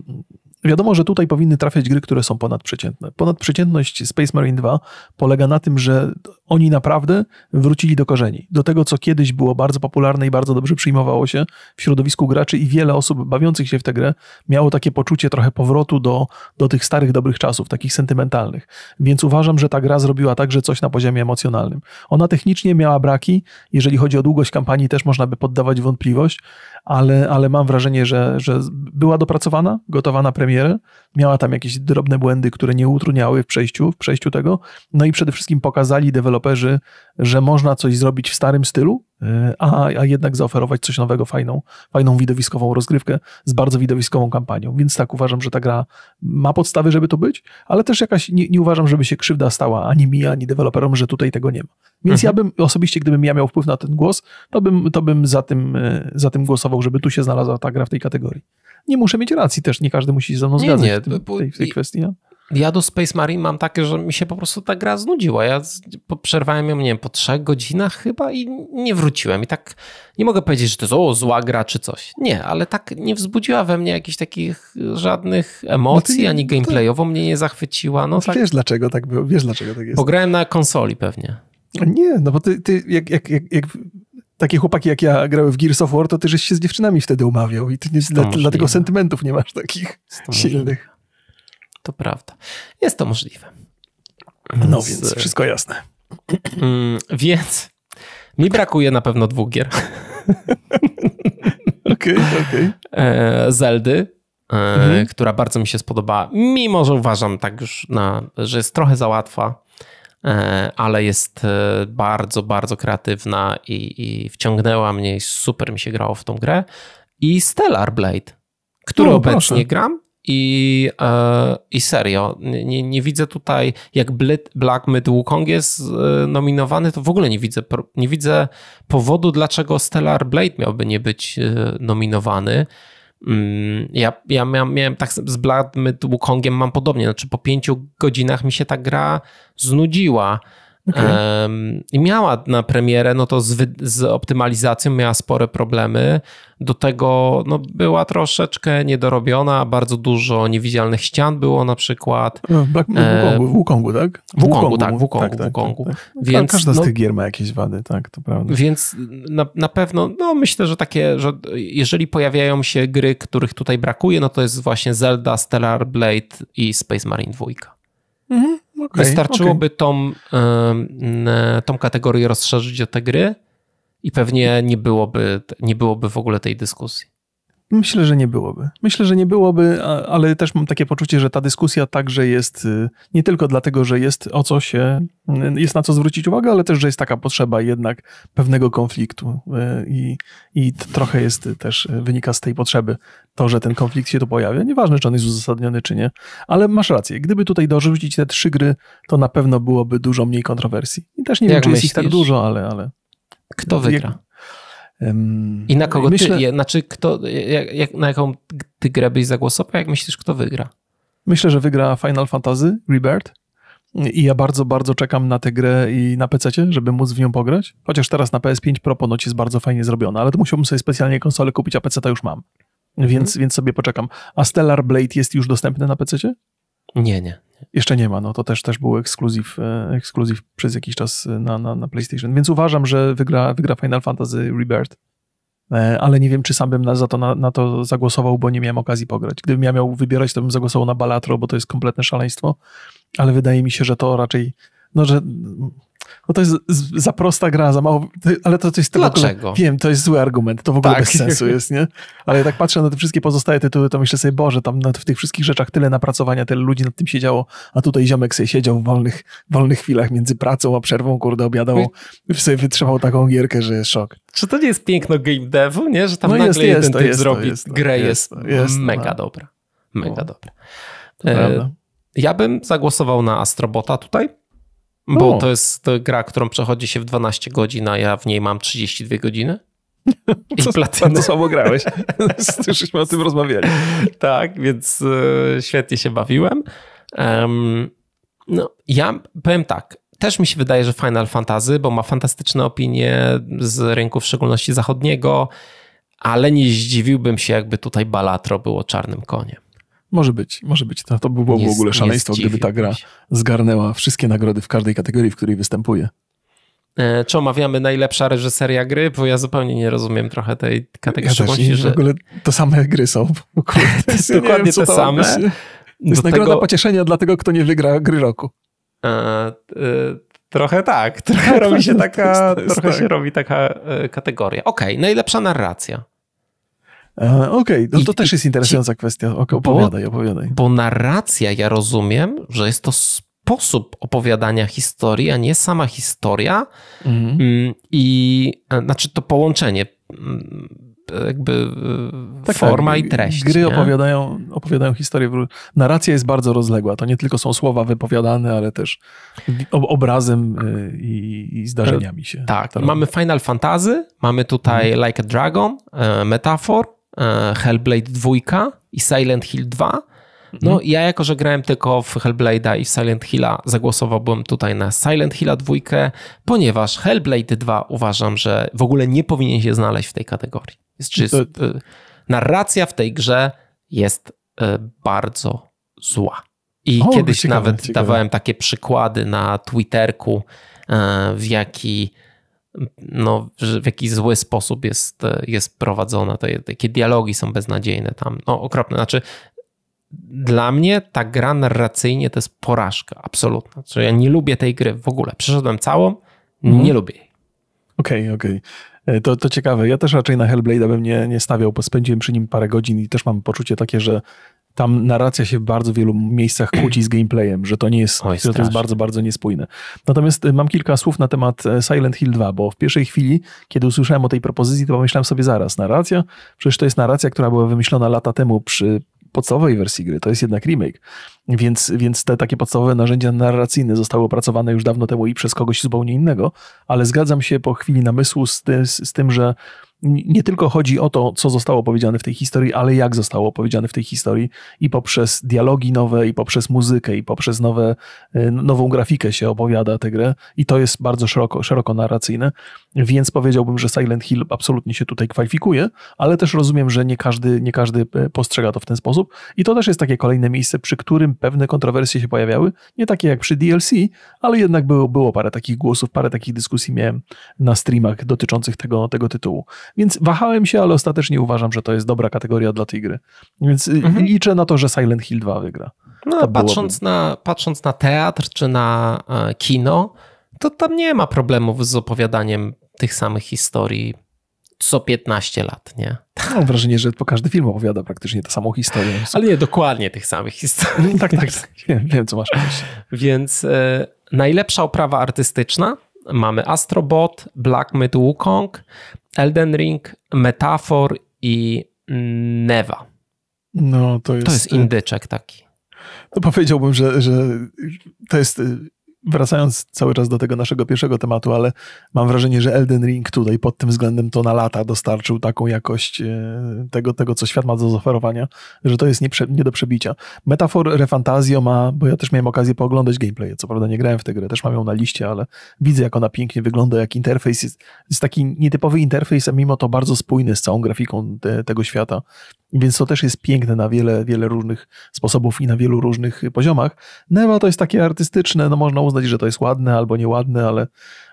Wiadomo, że tutaj powinny trafiać gry, które są ponadprzeciętne. Ponadprzeciętność Space Marine 2 polega na tym, że oni naprawdę wrócili do korzeni, do tego, co kiedyś było bardzo popularne i bardzo dobrze przyjmowało się w środowisku graczy i wiele osób bawiących się w tę grę miało takie poczucie trochę powrotu do, do tych starych, dobrych czasów, takich sentymentalnych. Więc uważam, że ta gra zrobiła także coś na poziomie emocjonalnym. Ona technicznie miała braki, jeżeli chodzi o długość kampanii też można by poddawać wątpliwość, ale, ale mam wrażenie, że, że była dopracowana, gotowa na premierę, miała tam jakieś drobne błędy, które nie utrudniały w przejściu, w przejściu tego, no i przede wszystkim pokazali deweloperzy, że można coś zrobić w starym stylu, E, a, a jednak zaoferować coś nowego, fajną, fajną widowiskową rozgrywkę z bardzo widowiskową kampanią. Więc tak uważam, że ta gra ma podstawy, żeby to być, ale też jakaś nie, nie uważam, żeby się krzywda stała ani mi, ani deweloperom, że tutaj tego nie ma. Więc mhm. ja bym osobiście, gdybym ja miał wpływ na ten głos, to bym, to bym za, tym, e, za tym głosował, żeby tu się znalazła ta gra w tej kategorii nie muszę mieć racji też, nie każdy musi się ze mną zgadzać nie, w, tym, tej, w tej kwestii. No? Ja do Space Marine mam takie, że mi się po prostu ta gra znudziła. Ja przerwałem ją, nie wiem, po trzech godzinach chyba i nie wróciłem. I tak nie mogę powiedzieć, że to jest o, zła gra czy coś. Nie, ale tak nie wzbudziła we mnie jakichś takich y, żadnych no emocji, no nie, ani no gameplayowo to... mnie nie zachwyciła. No, znaczy tak... Wiesz dlaczego tak było, wiesz dlaczego tak jest. Pograłem na konsoli pewnie. Nie, no bo ty, ty jak, jak, jak, jak takie chłopaki jak ja grały w Gears of War, to ty żeś się z dziewczynami wtedy umawiał i ty nie, dlatego sentymentów nie masz takich silnych to prawda. Jest to możliwe. No z... więc e, wszystko jasne. więc mi brakuje na pewno dwóch gier. Okej, okay, okej. Okay. E, Zeldy, e, mhm. która bardzo mi się spodobała, mimo że uważam tak już, na, że jest trochę za łatwa, ale jest bardzo, bardzo kreatywna i, i wciągnęła mnie i super mi się grało w tą grę. I Stellar Blade, który no, obecnie proszę. gram i, e, i serio, nie, nie widzę tutaj, jak Black Myth Wukong jest e, nominowany, to w ogóle nie widzę, nie widzę powodu, dlaczego Stellar Blade miałby nie być e, nominowany. Mm, ja, ja miałem, miałem tak z Black Myth Wukongiem mam podobnie, znaczy po pięciu godzinach mi się ta gra znudziła. Okay. I miała na premierę, no to z, z, optymalizacją miała spore problemy. Do tego no, była troszeczkę niedorobiona, bardzo dużo niewidzialnych ścian było na przykład. Black, e, w Wukongu, tak? W Wukongu, tak, w tak, tak, Wukongu. Tak, tak, Wukongu. Tak, więc, Każda no, z tych gier ma jakieś wady, tak, to prawda. Więc na, na pewno, no myślę, że takie, że jeżeli pojawiają się gry, których tutaj brakuje, no to jest właśnie Zelda, Stellar Blade i Space Marine 2. Mhm. Okay, Wystarczyłoby okay. Tą, e, tą kategorię rozszerzyć o te gry i pewnie nie byłoby, nie byłoby w ogóle tej dyskusji. Myślę, że nie byłoby. Myślę, że nie byłoby, ale też mam takie poczucie, że ta dyskusja także jest y, nie tylko dlatego, że jest o co się, y, jest na co zwrócić uwagę, ale też, że jest taka potrzeba jednak pewnego konfliktu y, i, i trochę jest też, wynika z tej potrzeby to, że ten konflikt się tu pojawia. Nieważne, czy on jest uzasadniony, czy nie, ale masz rację. Gdyby tutaj dorzucić te trzy gry, to na pewno byłoby dużo mniej kontrowersji. I też nie Jak wiem, czy myślisz? jest ich tak dużo, ale... ale Kto wygra? I na kogo myślę, ty, znaczy kto, jak, jak, na jaką ty grę byś zagłosował, jak myślisz, kto wygra? Myślę, że wygra Final Fantasy Rebirth. I ja bardzo, bardzo czekam na tę grę i na PC, żeby móc w nią pograć. Chociaż teraz na PS5 Pro ponoć jest bardzo fajnie zrobiona, ale to musiałbym sobie specjalnie konsolę kupić, a PC to już mam. Mhm. Więc, więc sobie poczekam. A Stellar Blade jest już dostępny na PC? Nie, nie. Jeszcze nie ma, no to też, też był ekskluzyw, e, ekskluzyw przez jakiś czas e, na, na, na PlayStation, więc uważam, że wygra, wygra Final Fantasy Rebirth, e, ale nie wiem, czy sam bym na, za to, na, na to zagłosował, bo nie miałem okazji pograć. Gdybym ja miał wybierać, to bym zagłosował na Balatro, bo to jest kompletne szaleństwo, ale wydaje mi się, że to raczej, no że no to jest za prosta gra, za mało, ale to, to jest... Dlaczego? wiem, to jest zły argument, to w ogóle tak. bez sensu jest, nie? Ale jak tak patrzę na te wszystkie pozostałe tytuły, to myślę sobie, Boże, tam w tych wszystkich rzeczach tyle napracowania, tyle ludzi nad tym siedziało, a tutaj ziomek sobie siedział w wolnych, wolnych chwilach między pracą a przerwą, kurde, obiadał, I... sobie wytrzymał taką gierkę, że jest szok. Czy to nie jest piękno game devu, nie? Że tam no nagle jest, jeden jest, typ jest, zrobi jest, no, grę, jest, jest, no, no, mega no. dobra. Mega no. dobra. E, ja bym zagłosował na Astrobota tutaj. Bo to jest gra, którą przechodzi się w 12 godzin, a ja w niej mam 32 godziny. I Co, platynę. słabo grałeś. Słyszyśmy o tym rozmawiali. Tak, więc e, świetnie się bawiłem. Um, no, ja powiem tak. Też mi się wydaje, że Final Fantasy, bo ma fantastyczne opinie z rynku, w szczególności zachodniego, ale nie zdziwiłbym się, jakby tutaj Balatro było czarnym koniem. Może być, może być. To, to by było w ogóle szaleństwo, gdyby ta gra zgarnęła wszystkie nagrody w każdej kategorii, w której występuje. E, Czy omawiamy najlepsza reżyseria gry? Bo ja zupełnie nie rozumiem trochę tej kategorii. Ja że... W ogóle to same gry są. To jest ja dokładnie wiem, te same. Jest. To jest Do nagroda tego... pocieszenia dla tego, kto nie wygra gry roku. E, e, trochę tak. Trochę tak, robi się taka, tak trochę tak. się robi taka kategoria. Okej, okay, najlepsza narracja. E, okej, okay, no to I, też jest interesująca i, kwestia. Opowiadaj, bo, opowiadaj. Bo narracja, ja rozumiem, że jest to sposób opowiadania historii, a nie sama historia. Mhm. Mm, I znaczy to połączenie mm, jakby y, tak, tak, forma tak. i treść. Gry opowiadają, opowiadają historię. Narracja jest bardzo rozległa. To nie tylko są słowa wypowiadane, ale też obrazem y, i, i zdarzeniami się. Tak. Mamy Final Fantasy, mamy tutaj mhm. Like a Dragon, e, metafor, E, Hellblade 2 i Silent Hill 2. No, mhm. ja jako, że grałem tylko w Hellblade'a i w Silent Hilla, zagłosowałbym tutaj na Silent Hilla 2, ponieważ Hellblade 2 uważam, że w ogóle nie powinien się znaleźć w tej kategorii. Jest, czy no jest, to... Narracja w tej grze jest e, bardzo zła. I o, kiedyś ciekawe, nawet ciekawe. dawałem takie przykłady na Twitterku, e, w jaki no, w jakiś zły sposób jest, e, jest prowadzona. Te, takie dialogi są beznadziejne tam. No, okropne. Znaczy, dla mnie ta gra narracyjnie to jest porażka absolutna. Czyli znaczy, ja nie lubię tej gry w ogóle. Przeszedłem całą, mhm. nie lubię jej. Okej, okay, okej. Okay. E, to, to ciekawe. Ja też raczej na Hellblade bym nie, nie stawiał, bo spędziłem przy nim parę godzin i też mam poczucie takie, że tam narracja się w bardzo wielu miejscach kłóci z gameplayem, że to nie jest, Oj, że to jest bardzo, bardzo niespójne. Natomiast y, mam kilka słów na temat y, Silent Hill 2, bo w pierwszej chwili, kiedy usłyszałem o tej propozycji, to pomyślałem sobie zaraz, narracja? Przecież to jest narracja, która była wymyślona lata temu przy podstawowej wersji gry, to jest jednak remake. Więc, więc te takie podstawowe narzędzia narracyjne zostały opracowane już dawno temu i przez kogoś zupełnie innego, ale zgadzam się po chwili namysłu z, ty, z, z tym, że nie tylko chodzi o to, co zostało powiedziane w tej historii, ale jak zostało powiedziane w tej historii i poprzez dialogi nowe, i poprzez muzykę, i poprzez nowe, y, nową grafikę się opowiada tę grę i to jest bardzo szeroko, szeroko narracyjne, więc powiedziałbym, że Silent Hill absolutnie się tutaj kwalifikuje, ale też rozumiem, że nie każdy, nie każdy y, postrzega to w ten sposób i to też jest takie kolejne miejsce, przy którym pewne kontrowersje się pojawiały, nie takie jak przy DLC, ale jednak było, było parę takich głosów, parę takich dyskusji miałem na streamach dotyczących tego, tego tytułu. Więc wahałem się, ale ostatecznie uważam, że to jest dobra kategoria dla tej gry. Więc y, mhm. liczę na to, że Silent Hill 2 wygra. No, patrząc, na, patrząc na teatr czy na e, kino, to tam nie ma problemów z opowiadaniem tych samych historii co 15 lat, nie? Mam wrażenie, że po każdy film opowiada praktycznie tę samą historię. Ale nie dokładnie tych samych historii. No, tak, tak, tak, Wiem, wiem, co masz na myśli. Więc e, najlepsza oprawa artystyczna mamy Astrobot, Black Myth Wukong, Elden Ring, Metafor i Neva. No, to jest... To jest indyczek taki. No powiedziałbym, że, że to jest y, wracając cały czas do tego naszego pierwszego tematu, ale mam wrażenie, że Elden Ring tutaj pod tym względem to na lata dostarczył taką jakość e, tego, tego co świat ma do zaoferowania, że to jest nie, nie do przebicia. Metafor Refantazjo ma, bo ja też miałem okazję pooglądać gameplay, co prawda nie grałem w tę grę, też mam ją na liście, ale widzę jak ona pięknie wygląda, jak interfejs jest, jest taki nietypowy interfejs, a mimo to bardzo spójny z całą grafiką te, tego świata. Więc to też jest piękne na wiele, wiele różnych sposobów i na wielu różnych poziomach. Neva to jest takie artystyczne, no można uznać uznać, że to jest ładne albo nieładne, ale,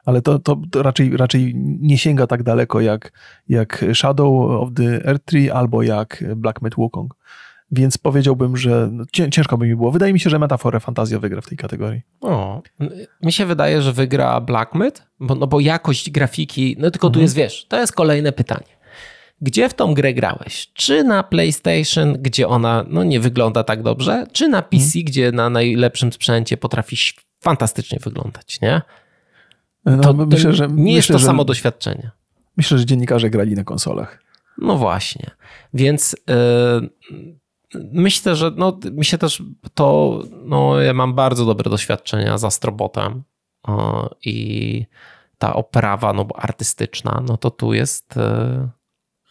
ale to, to, to raczej, raczej nie sięga tak daleko jak, jak Shadow of the Earth Tree albo jak Black Myth Wukong. Więc powiedziałbym, że no, ciężko by mi było. Wydaje mi się, że metaforę fantazja wygra w tej kategorii. O, mi się wydaje, że wygra Black Myth, bo, no bo jakość grafiki, no tylko mhm. tu jest, wiesz, to jest kolejne pytanie gdzie w tą grę grałeś? Czy na PlayStation, gdzie ona no, nie wygląda tak dobrze, czy na PC, mhm. gdzie na najlepszym sprzęcie potrafi fantastycznie wyglądać, nie? No, to, no, myślę, że, nie myślę, jest to że, samo doświadczenie. Myślę, że dziennikarze grali na konsolach. No właśnie. Więc yy, myślę, że no, mi się też to. No, ja mam bardzo dobre doświadczenia z Astrobotem yy, i ta oprawa no, bo artystyczna, no to tu jest. Yy,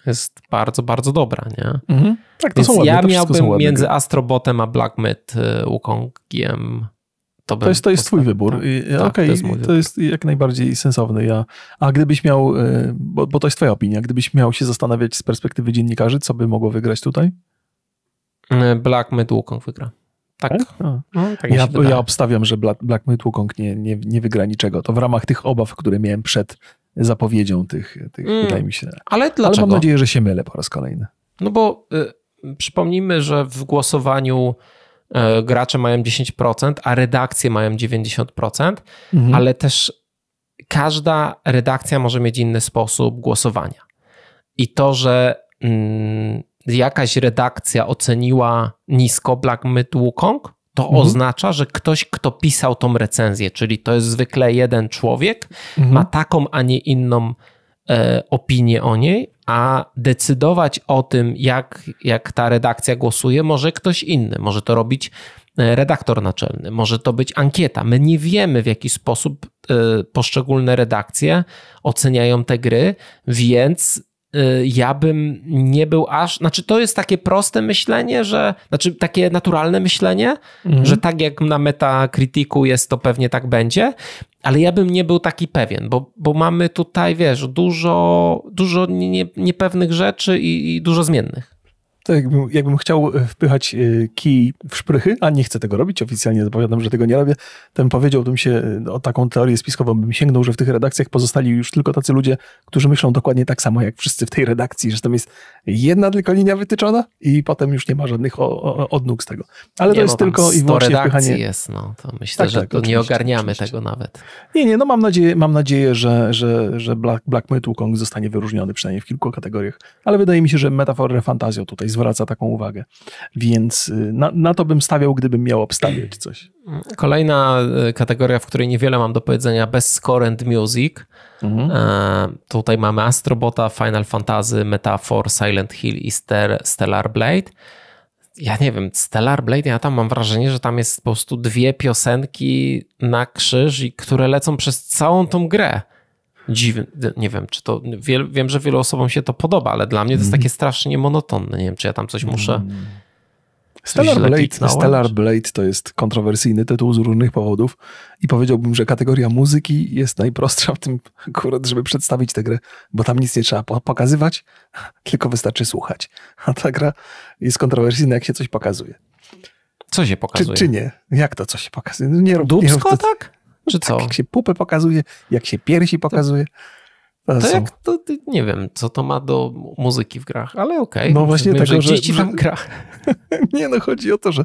jest bardzo, bardzo dobra, nie? Mhm. Tak, to Więc są ładne, ja miałbym między Astrobotem a Black Myth y, Wukongiem to, to jest, to jest twój wybór. Tak, e, tak Okej, okay, to, jest to jest jak najbardziej sensowny. Ja, a gdybyś miał, e, bo, bo to jest twoja opinia, gdybyś miał się zastanawiać z perspektywy dziennikarzy, co by mogło wygrać tutaj? E, Black Myth Wukong wygra. Tak. tak? No, no, tak ja, ja, obstawiam, że Black, Black Myth Wukong nie, nie, nie wygra niczego. To w ramach tych obaw, które miałem przed zapowiedzią tych, tych mm, wydaje mi się. Ale dlaczego? Ale mam nadzieję, że się mylę po raz kolejny. No bo y, przypomnijmy, że w głosowaniu E, gracze mają 10%, a redakcje mają 90%, mhm. ale też każda redakcja może mieć inny sposób głosowania. I to, że mm, jakaś redakcja oceniła nisko Black Myth Wukong, to mhm. oznacza, że ktoś, kto pisał tą recenzję, czyli to jest zwykle jeden człowiek, mhm. ma taką, a nie inną E, opinię o niej, a decydować o tym, jak, jak ta redakcja głosuje, może ktoś inny. Może to robić e, redaktor naczelny, może to być ankieta. My nie wiemy, w jaki sposób e, poszczególne redakcje oceniają te gry, więc Y, ja bym nie był aż. Znaczy, to jest takie proste myślenie, że. Znaczy, takie naturalne myślenie, mhm. że tak jak na krytyku jest, to pewnie tak będzie, ale ja bym nie był taki pewien, bo, bo mamy tutaj, wiesz, dużo, dużo nie, niepewnych rzeczy i, i dużo zmiennych to jakbym, jakbym chciał e, wpychać e, kij w szprychy, a nie chcę tego robić, oficjalnie zapowiadam, że tego nie robię, ten powiedział, bym się e, no, o taką teorię spiskową bym sięgnął, że w tych redakcjach pozostali już tylko tacy ludzie, którzy myślą dokładnie tak samo jak wszyscy w tej redakcji, że tam jest jedna tylko linia wytyczona i potem już nie ma żadnych o, o, odnóg z tego. Ale nie, to jest tylko i wyłącznie wpychanie. jest, no. To myślę, tak, że tak, to nie ogarniamy oczywiście. tego nawet. Nie, nie, no mam nadzieję, mam nadzieję że, że, że Black, Black Metal Kong zostanie wyróżniony przynajmniej w kilku kategoriach, ale wydaje mi się, że metaforę fantazją tutaj z zwraca taką uwagę. Więc y, na, na to bym stawiał, gdybym miał obstawiać coś. Kolejna y, kategoria, w której niewiele mam do powiedzenia, bez score and music. Mhm. E, tutaj mamy Astrobota, Final Fantasy, Metaphor, Silent Hill i Stellar Blade ja nie wiem, Stellar Blade, ja tam mam wrażenie, że tam jest po prostu dwie piosenki na krzyż, które lecą przez całą tą grę dziwne, nie wiem, czy to, wiem, że wielu osobom się to podoba, ale dla mnie to jest mhm. takie strasznie monotonne, nie wiem, czy ja tam coś muszę... Mhm. Stellar Blade, Stellar Blade to jest kontrowersyjny tytuł z różnych powodów i powiedziałbym, że kategoria muzyki jest najprostsza w tym akurat, żeby przedstawić tę grę, bo tam nic nie trzeba pokazywać, tylko wystarczy słuchać. A ta gra jest kontrowersyjna, jak się coś pokazuje. Co się pokazuje? Czy, czy nie? Jak to, co się pokazuje? No, nie robisz Dubsko, nie to, tak? Czy tak, co? Jak się pupę pokazuje, jak się piersi pokazuje. To, to, to jak to, nie wiem, co to ma do muzyki w grach, ale okej. Okay. No właśnie tego, że... tam gra. nie no, chodzi o to, że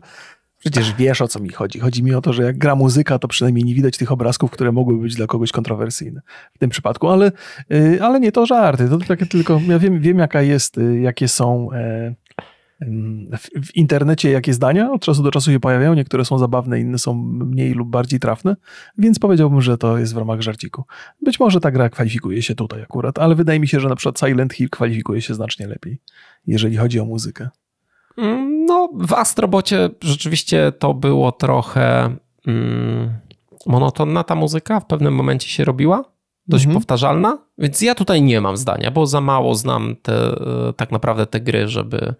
Przecież wiesz o co mi chodzi. Chodzi mi o to, że jak gra muzyka, to przynajmniej nie widać tych obrazków, które mogłyby być dla kogoś kontrowersyjne w tym przypadku, ale, y, ale nie to żarty. To takie tylko, ja wiem, wiem jaka jest, y, jakie są e, w, internecie jakie zdania od czasu do czasu się pojawiają. Niektóre są zabawne, inne są mniej lub bardziej trafne, więc powiedziałbym, że to jest w ramach żarciku. Być może ta gra kwalifikuje się tutaj akurat, ale wydaje mi się, że na przykład Silent Hill kwalifikuje się znacznie lepiej, jeżeli chodzi o muzykę. Mm, no, w Astrobocie rzeczywiście to było trochę mm, monotonna ta muzyka, w pewnym momencie się robiła dość mhm. powtarzalna, więc ja tutaj nie mam zdania, bo za mało znam te, e, tak naprawdę te gry, żeby,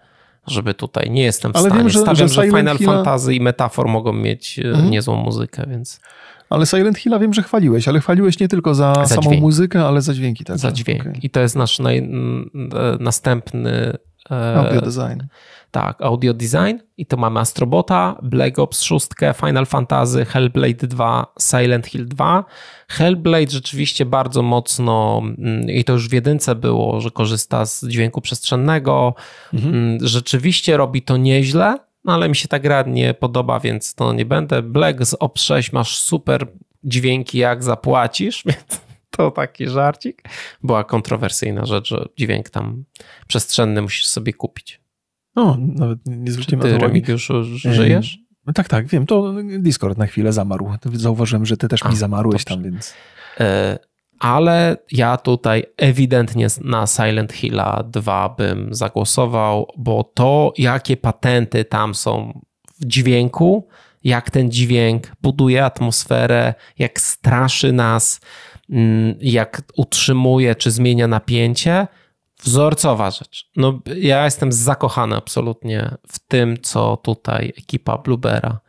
żeby tutaj, nie jestem w Ale stanie. Wiem, że, Stawiam, że, że Final Hilla... Fantasy i metafor mogą mieć e, mhm. niezłą muzykę, więc... Ale Silent Hill, wiem, że chwaliłeś, ale chwaliłeś nie tylko za, za samą dźwięk. muzykę, ale za dźwięki. Tak, za dźwięk. Okay. I to jest nasz naj, następny... E, Audio design. Tak, audio design i to mamy Astrobota, Black Ops 6, Final Fantasy, Hellblade 2, Silent Hill 2. Hellblade rzeczywiście bardzo mocno mm, i to już w jedynce było, że korzysta z dźwięku przestrzennego. Mhm. Mm, rzeczywiście robi to nieźle, no ale mi się ta gra nie podoba, więc to nie będę. Black z Ops 6 masz super dźwięki jak zapłacisz, więc to taki żarcik. Była kontrowersyjna rzecz, że dźwięk tam przestrzenny musisz sobie kupić. No, nawet nie zwróciłem na to uwagi. już żyjesz? No tak, tak, wiem. To Discord na chwilę zamarł. Zauważyłem, że ty też A, mi zamarłeś dobrze. tam, więc... E, ale ja tutaj ewidentnie na Silent Hilla 2 bym zagłosował, bo to, jakie patenty tam są w dźwięku, jak ten dźwięk buduje atmosferę, jak straszy nas, mm, jak utrzymuje czy zmienia napięcie – wzorcowa rzecz. No, ja jestem zakochany absolutnie w tym, co tutaj ekipa Bluebera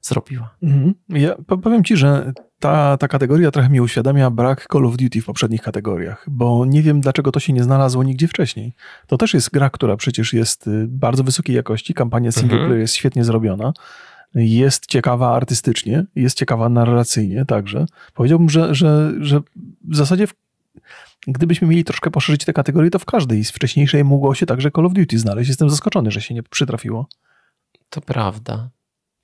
zrobiła. Mhm. Ja powiem ci, że ta, ta kategoria trochę mi uświadamia brak Call of Duty w poprzednich kategoriach, bo nie wiem, dlaczego to się nie znalazło nigdzie wcześniej. To też jest gra, która przecież jest y, bardzo wysokiej jakości, kampania single mhm. player jest świetnie zrobiona, jest ciekawa artystycznie, jest ciekawa narracyjnie także. Powiedziałbym, że, że, że w zasadzie w gdybyśmy mieli troszkę poszerzyć te kategorie, to w każdej z wcześniejszej mogło się także Call of Duty znaleźć. Jestem zaskoczony, że się nie przytrafiło. To prawda.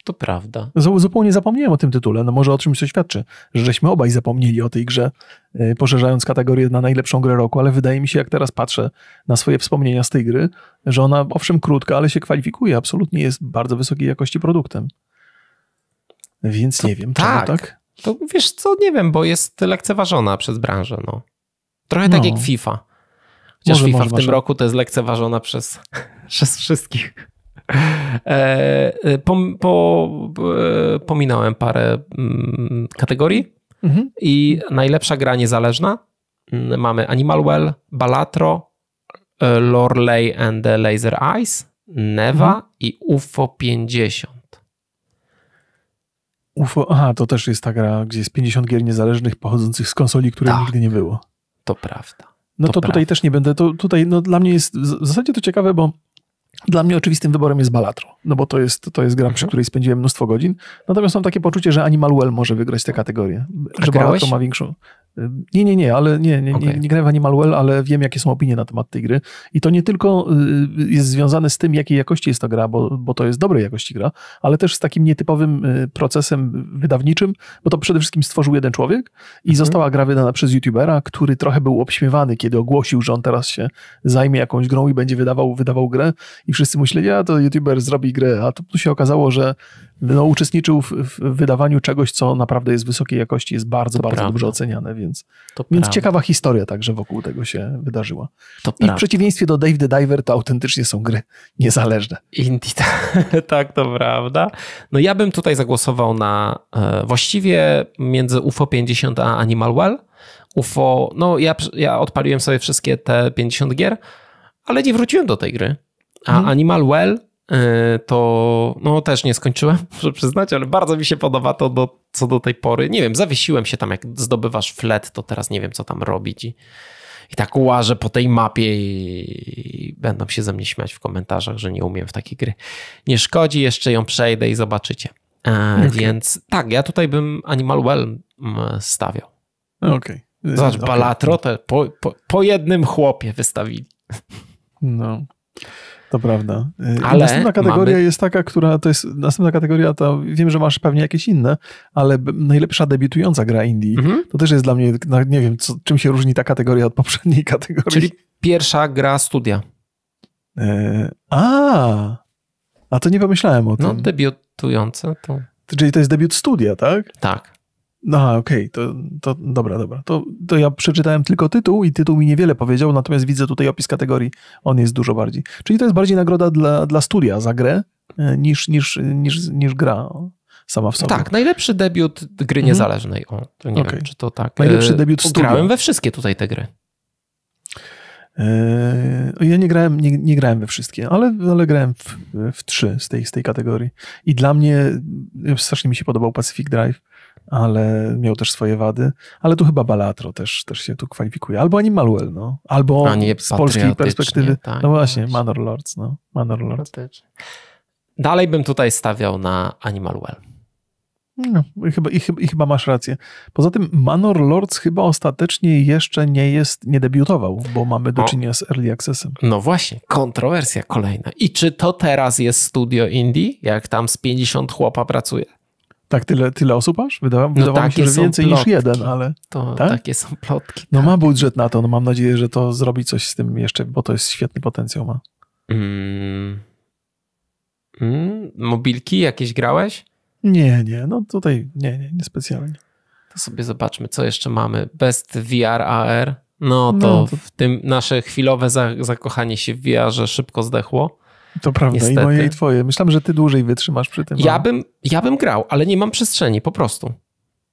To prawda. Zupełnie zapomniałem o tym tytule. No może o czymś to świadczy, że żeśmy obaj zapomnieli o tej grze, y, poszerzając kategorię na najlepszą grę roku, ale wydaje mi się, jak teraz patrzę na swoje wspomnienia z tej gry, że ona owszem krótka, ale się kwalifikuje. Absolutnie jest bardzo wysokiej jakości produktem. Więc to nie wiem, tak. Czemu tak. To wiesz co, nie wiem, bo jest lekceważona przez branżę. No. Trochę no. tak jak no. FIFA. Chociaż może, FIFA może, w może. tym roku to jest lekceważona przez, przez wszystkich. E, e po, po, e, pominąłem parę mm, kategorii mhm. i najlepsza gra niezależna mm, mamy Animal Well, Balatro, e, Lorelei and the Laser Eyes, Neva mhm. i UFO 50. UFO, aha, to też jest ta gra, gdzie jest 50 gier niezależnych pochodzących z konsoli, które tak. nigdy nie było. To prawda. No to, to tutaj też nie będę. To tutaj no, dla mnie jest w zasadzie to ciekawe, bo dla mnie oczywistym wyborem jest Balatro, no bo to jest, to jest gra, przy mhm. której spędziłem mnóstwo godzin. Natomiast mam takie poczucie, że Animal Well może wygrać tę kategorię. że Balatro ma większą. Y, nie, nie, nie, ale nie, nie, okay. nie, nie grałem w Animal Well, ale wiem, jakie są opinie na temat tej gry. I to nie tylko y, y, jest związane z tym, jakiej jakości jest ta gra, bo, bo to jest dobrej jakości gra, ale też z takim nietypowym procesem wydawniczym, bo to przede wszystkim stworzył jeden człowiek i mhm. została gra wydana przez youtubera, który trochę był obśmiewany, kiedy ogłosił, że on teraz się zajmie jakąś grą i będzie wydawał, wydawał grę. I wszyscy myśleli, a to youtuber zrobi grę, a tu się okazało, że no, uczestniczył w, w, wydawaniu czegoś, co naprawdę jest wysokiej jakości, jest bardzo, to bardzo prawda. dobrze oceniane, więc, to więc ciekawa historia także wokół tego się wydarzyła. To I prawda. w przeciwieństwie do Dave the Diver to autentycznie są gry niezależne. Indie, tak, to prawda. No ja bym tutaj zagłosował na e, właściwie między UFO 50 a Animal Well. UFO, no ja, ja odpaliłem sobie wszystkie te 50 gier, ale nie wróciłem do tej gry. A hmm. Animal Well Y, to no też nie skończyłem, muszę przyznać, ale bardzo mi się podoba to do, co do tej pory. Nie wiem, zawiesiłem się tam, jak zdobywasz flet, to teraz nie wiem, co tam robić i, i tak łażę po tej mapie i, i będą się ze mnie śmiać w komentarzach, że nie umiem w takiej gry. Nie szkodzi, jeszcze ją przejdę i zobaczycie. E, okay. Więc tak, ja tutaj bym Animal Well mm, stawiał. No, okej. Okay. Zobacz, okay. Balatro po, po, po jednym chłopie wystawili. No. To prawda. Ale e, następna kategoria mamy... jest taka, która to jest następna kategoria, to wiem, że masz pewnie jakieś inne, ale najlepsza debiutująca gra indie. Mhm. To też jest dla mnie, no, nie wiem, co, czym się różni ta kategoria od poprzedniej kategorii. Czyli pierwsza gra studia. E, a, a to nie pomyślałem o no, tym. No debiutująca to. Czyli to jest debiut studia, tak? Tak. No, okej, okay, to, to dobra, dobra. To, to ja przeczytałem tylko tytuł i tytuł mi niewiele powiedział, natomiast widzę tutaj opis kategorii. On jest dużo bardziej. Czyli to jest bardziej nagroda dla, dla studia za grę e, niż, niż, niż, niż gra sama w sobie. Tak, najlepszy debiut gry mhm. niezależnej. O, nie okay. wiem, czy to tak. Najlepszy e, debiut studia. Grałem we wszystkie tutaj te gry. Yy, ja nie grałem, nie, nie, grałem we wszystkie, ale, ale grałem w, w trzy z tej, z tej kategorii. I dla mnie strasznie mi się podobał Pacific Drive, ale miał też swoje wady. Ale tu chyba Balatro też, też się tu kwalifikuje. Albo Animaluel, no. Albo z polskiej perspektywy. Tak, no właśnie, Manor Lords, no. Manor Lords. Dalej bym tutaj stawiał na Well. No, i, chyba, i, chyba, i, chyba, masz rację. Poza tym Manor Lords chyba ostatecznie jeszcze nie jest, nie debiutował, bo mamy do czynienia z Early Accessem. No właśnie, kontrowersja kolejna. I czy to teraz jest studio indie, jak tam z 50 chłopa pracuje? Tak, tyle, tyle osób aż? Wydawa, no wydawało mi się, że więcej plotki. niż jeden, ale... To, tak? Takie są plotki. No tak. ma budżet na to, no mam nadzieję, że to zrobi coś z tym jeszcze, bo to jest świetny potencjał ma. Mm. Mm. Mobilki jakieś grałeś? Nie, nie, no tutaj nie, nie, niespecjalnie. To sobie zobaczmy, co jeszcze mamy. Best VR AR. No to, no, to... w tym nasze chwilowe zakochanie się w VR-ze szybko zdechło. To prawda, Niestety. i moje, i twoje. Myślałem, że ty dłużej wytrzymasz przy tym. Ja, bym, ja bym grał, ale nie mam przestrzeni, po prostu.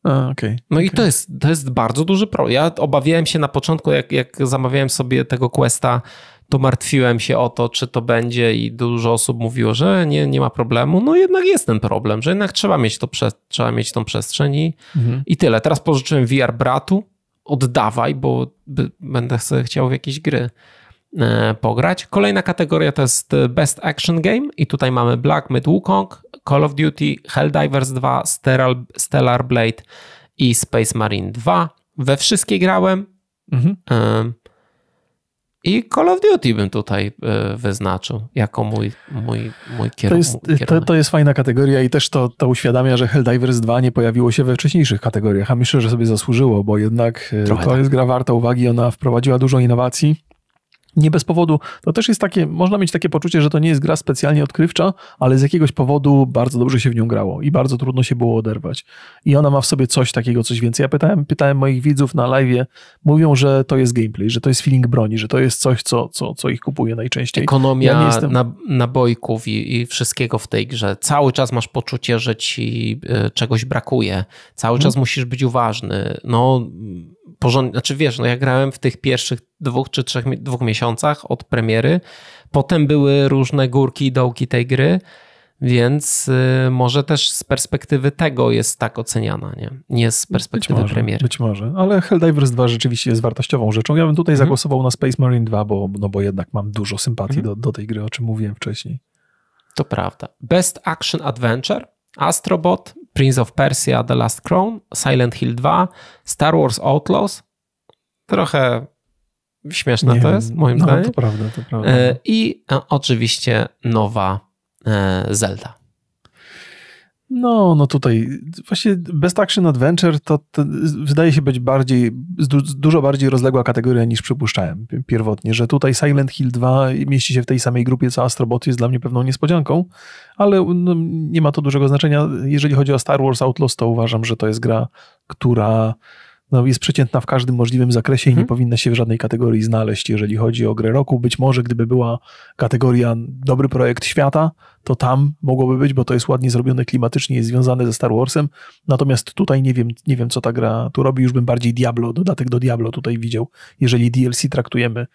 A, okay, no okay. i to jest, to jest bardzo duży problem. Ja obawiałem się na początku, jak, jak zamawiałem sobie tego Questa to martwiłem się o to, czy to będzie i dużo osób mówiło, że nie, nie ma problemu. No jednak jest ten problem, że jednak trzeba mieć, to prze, trzeba mieć tą przestrzeń i, mhm. i tyle. Teraz pożyczyłem VR bratu, oddawaj, bo będę chciał w jakieś gry e, pograć. Kolejna kategoria to jest e, Best Action Game i tutaj mamy Black Myth Wukong, Call of Duty, Helldivers 2, Steral, Stellar Blade i Space Marine 2. We wszystkie grałem. Mhm. I Call of Duty bym tutaj e, wyznaczył jako mój, mój, mój kierunek. To jest, to, to, jest fajna kategoria i też to, to uświadamia, że Helldivers 2 nie pojawiło się we wcześniejszych kategoriach, a myślę, że sobie zasłużyło, bo jednak e, Trochę to tak. jest gra warta uwagi, ona wprowadziła dużo innowacji, nie bez powodu, to też jest takie, można mieć takie poczucie, że to nie jest gra specjalnie odkrywcza, ale z jakiegoś powodu bardzo dobrze się w nią grało i bardzo trudno się było oderwać. I ona ma w sobie coś takiego, coś więcej. Ja pytałem, pytałem moich widzów na live, mówią, że to jest gameplay, że to jest feeling broni, że to jest coś, co, co, co ich kupuje najczęściej. Ekonomia ja jestem... na, nabojków i, i, wszystkiego w tej grze. Cały czas masz poczucie, że ci e, czegoś brakuje. Cały hmm. czas musisz być uważny. No porządnie, znaczy wiesz, no ja grałem w tych pierwszych dwóch czy trzech dwóch miesiącach od premiery, potem były różne górki i dołki tej gry, więc y, może też z perspektywy tego jest tak oceniana, nie? Nie z perspektywy być może, premiery. Być może, ale Helldivers 2 rzeczywiście jest wartościową rzeczą. Ja bym tutaj mhm. zagłosował na Space Marine 2, bo, no bo jednak mam dużo sympatii mhm. do, do tej gry, o czym mówiłem wcześniej. To prawda. Best Action Adventure, Astrobot, Prince of Persia The Last Crown, Silent Hill 2, Star Wars Outlaws. Trochę śmieszne Nie, to jest, moim no, zdaniem. To prawda, to prawda. E, I e, oczywiście nowa e, Zelda. No, no tutaj właśnie Best Action Adventure to, to wydaje się być bardziej, dużo bardziej rozległa kategoria niż przypuszczałem pierwotnie, że tutaj Silent Hill 2 mieści się w tej samej grupie co Astrobot jest dla mnie pewną niespodzianką, ale no, nie ma to dużego znaczenia. Jeżeli chodzi o Star Wars Outlaws, to uważam, że to jest gra, która no, jest przeciętna w każdym możliwym zakresie i nie mhm. powinna się w żadnej kategorii znaleźć, jeżeli chodzi o grę roku. Być może gdyby była kategoria dobry projekt świata, to tam mogłoby być, bo to jest ładnie zrobione klimatycznie, jest związane ze Star Warsem. Natomiast tutaj nie wiem, nie wiem co ta gra tu robi. Już bym bardziej Diablo, dodatek do Diablo tutaj widział, jeżeli DLC traktujemy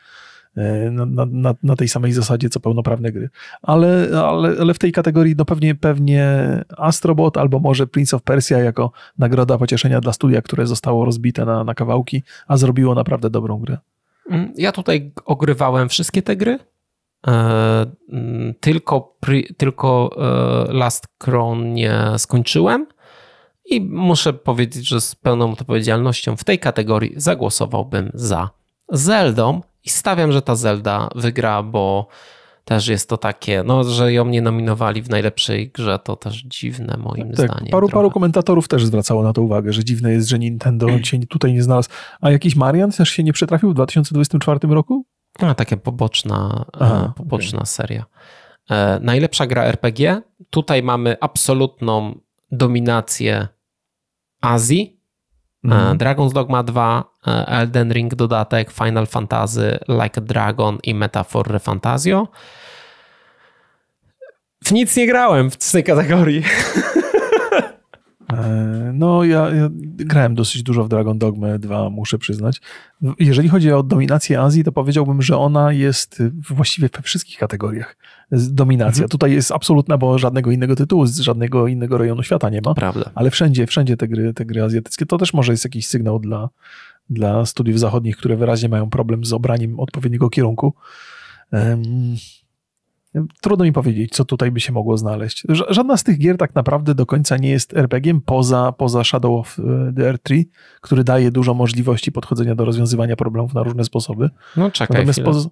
E, na, na, na, tej samej zasadzie co pełnoprawne gry. Ale, ale, ale w tej kategorii no pewnie, pewnie Astrobot albo może Prince of Persia jako nagroda pocieszenia dla studia, które zostało rozbite na, na kawałki, a zrobiło naprawdę dobrą grę. Mm, ja tutaj ogrywałem wszystkie te gry. E, mm, tylko, tylko e, Last Crown nie skończyłem. I muszę powiedzieć, że z pełną odpowiedzialnością w tej kategorii zagłosowałbym za Zeldą i stawiam, że ta Zelda wygra, bo też jest to takie, no, że ją nie nominowali w najlepszej grze, to też dziwne moim tak, zdaniem. Paru, paru komentatorów też zwracało na to uwagę, że dziwne jest, że Nintendo się tutaj nie znalazł. A jakiś Marian też się nie przetrafił w 2024 roku? A, taka poboczna, e, Aha, poboczna okay. seria. E, najlepsza gra RPG. Tutaj mamy absolutną dominację Azji. E, mhm. E, Dragon's Dogma 2, E, Elden Ring dodatek, Final Fantasy, Like a Dragon i Metafor Fantasio. W nic nie grałem w tej kategorii. E, no, ja, ja, grałem dosyć dużo w Dragon Dogma 2, muszę przyznać. Jeżeli chodzi o dominację Azji, to powiedziałbym, że ona jest właściwie we wszystkich kategoriach. Dominacja. Mhm. Tutaj jest absolutna, bo żadnego innego tytułu z żadnego innego rejonu świata nie ma. Prawda. Ale wszędzie, wszędzie te gry, te gry azjatyckie. To też może jest jakiś sygnał dla, dla studiów zachodnich, które wyraźnie mają problem z obraniem odpowiedniego kierunku. Trudno mi powiedzieć, co tutaj by się mogło znaleźć. Żadna z tych gier tak naprawdę do końca nie jest RPG-iem poza, poza Shadow of e, the R3, który daje dużo możliwości podchodzenia do rozwiązywania problemów na różne sposoby. No czekaj poz...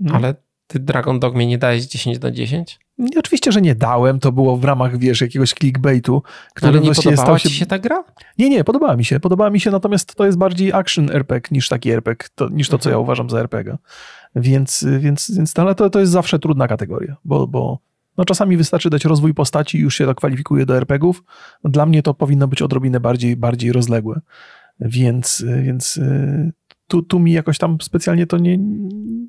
no. Ale ty Dragon Dogmie nie dajesz 10 na 10? Oczywiście, że nie dałem, to było w ramach, wiesz, jakiegoś clickbaitu, który Ale nie no podobała stał się... ci się ta gra? Nie, nie, podobała mi się. Podobała mi się, natomiast to jest bardziej action RPG niż taki RPG, to, niż to, co ja mhm. uważam za RPG. Więc, więc, więc no ale to, to jest zawsze trudna kategoria, bo, bo no czasami wystarczy dać rozwój postaci i już się to kwalifikuje do RPGów. Dla mnie to powinno być odrobinę bardziej, bardziej rozległe. Więc, więc tu, tu mi jakoś tam specjalnie to nie,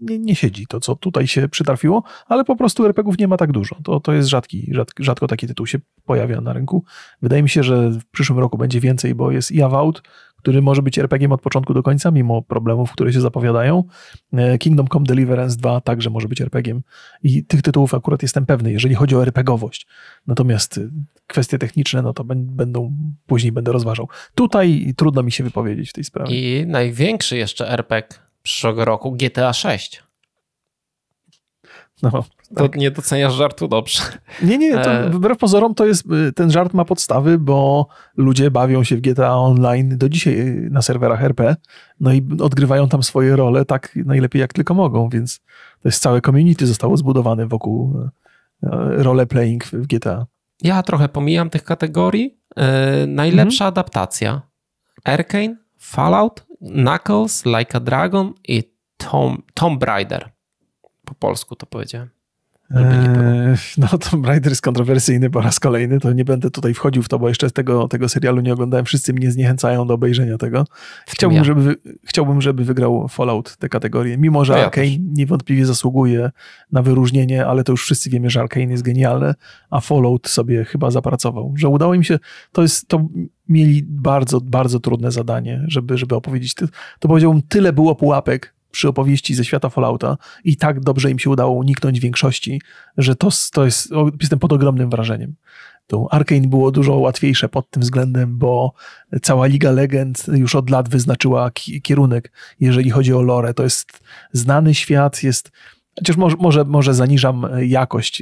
nie, nie siedzi, to co tutaj się przytrafiło, ale po prostu RPGów nie ma tak dużo. To, to jest rzadki, rzad, rzadko taki tytuł się pojawia na rynku. Wydaje mi się, że w przyszłym roku będzie więcej, bo jest i avault który może być RPGiem od początku do końca, mimo problemów, które się zapowiadają. E, Kingdom Come Deliverance 2 także może być RPGiem i tych tytułów akurat jestem pewny, jeżeli chodzi o RPGowość. Natomiast kwestie techniczne, no to będą, później będę rozważał. Tutaj trudno mi się wypowiedzieć w tej sprawie. I największy jeszcze RPG e przyszłego roku, GTA 6. No, tak. To nie doceniasz żartu dobrze. Nie, nie, to e. wbrew pozorom to jest, y, ten żart ma podstawy, bo ludzie bawią się w GTA Online do dzisiaj y, na serwerach RP, e. no i odgrywają tam swoje role tak najlepiej jak tylko mogą, więc to jest całe community zostało zbudowane wokół y, roleplaying w GTA. Ja trochę pomijam tych kategorii. E, najlepsza mhm. adaptacja: Arkane, Fallout, Knuckles, Like a Dragon i Tom, Tomb Raider. Po polsku to powiedziałem. E, no, Tomb Raider jest kontrowersyjny po raz kolejny, to nie będę tutaj wchodził w to, bo jeszcze tego, tego serialu nie oglądałem. Wszyscy mnie zniechęcają do obejrzenia tego. Chciałbym, ja. żeby, chciałbym żeby wygrał Fallout tę kategorię, mimo że no ja Arkane też. niewątpliwie zasługuje na wyróżnienie, ale to już wszyscy wiemy, że Arkane jest genialne, a Fallout sobie chyba zapracował. Że udało im się, to jest, to mieli bardzo, bardzo trudne zadanie, żeby, żeby opowiedzieć. To powiedziałbym, tyle było pułapek przy opowieści ze świata Fallouta i tak dobrze im się udało uniknąć większości, że to, to jest, jestem pod ogromnym wrażeniem. Tu Arkane było dużo łatwiejsze pod tym względem, bo cała Liga Legend już od lat wyznaczyła kierunek, jeżeli chodzi o lore. To jest znany świat, jest Chociaż może, może, może zaniżam jakość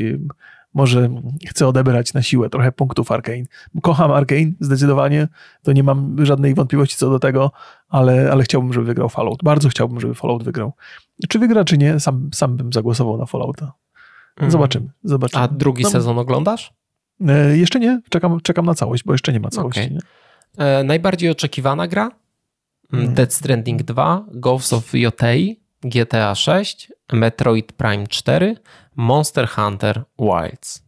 może chcę odebrać na siłę trochę punktów Arkane. Kocham Arkane zdecydowanie, to nie mam żadnej wątpliwości co do tego, ale, ale chciałbym, żeby wygrał Fallout. Bardzo chciałbym, żeby Fallout wygrał. Czy wygra, czy nie, sam, sam bym zagłosował na Fallouta. Mhm. Zobaczymy, zobaczymy. A drugi no, sezon oglądasz? E, jeszcze nie, czekam, czekam na całość, bo jeszcze nie ma całości. Okay. Nie? E, najbardziej oczekiwana gra? Mm, hmm. Dead Stranding 2, Ghosts of Yotei, GTA 6, Metroid Prime 4, Monster Hunter Wilds.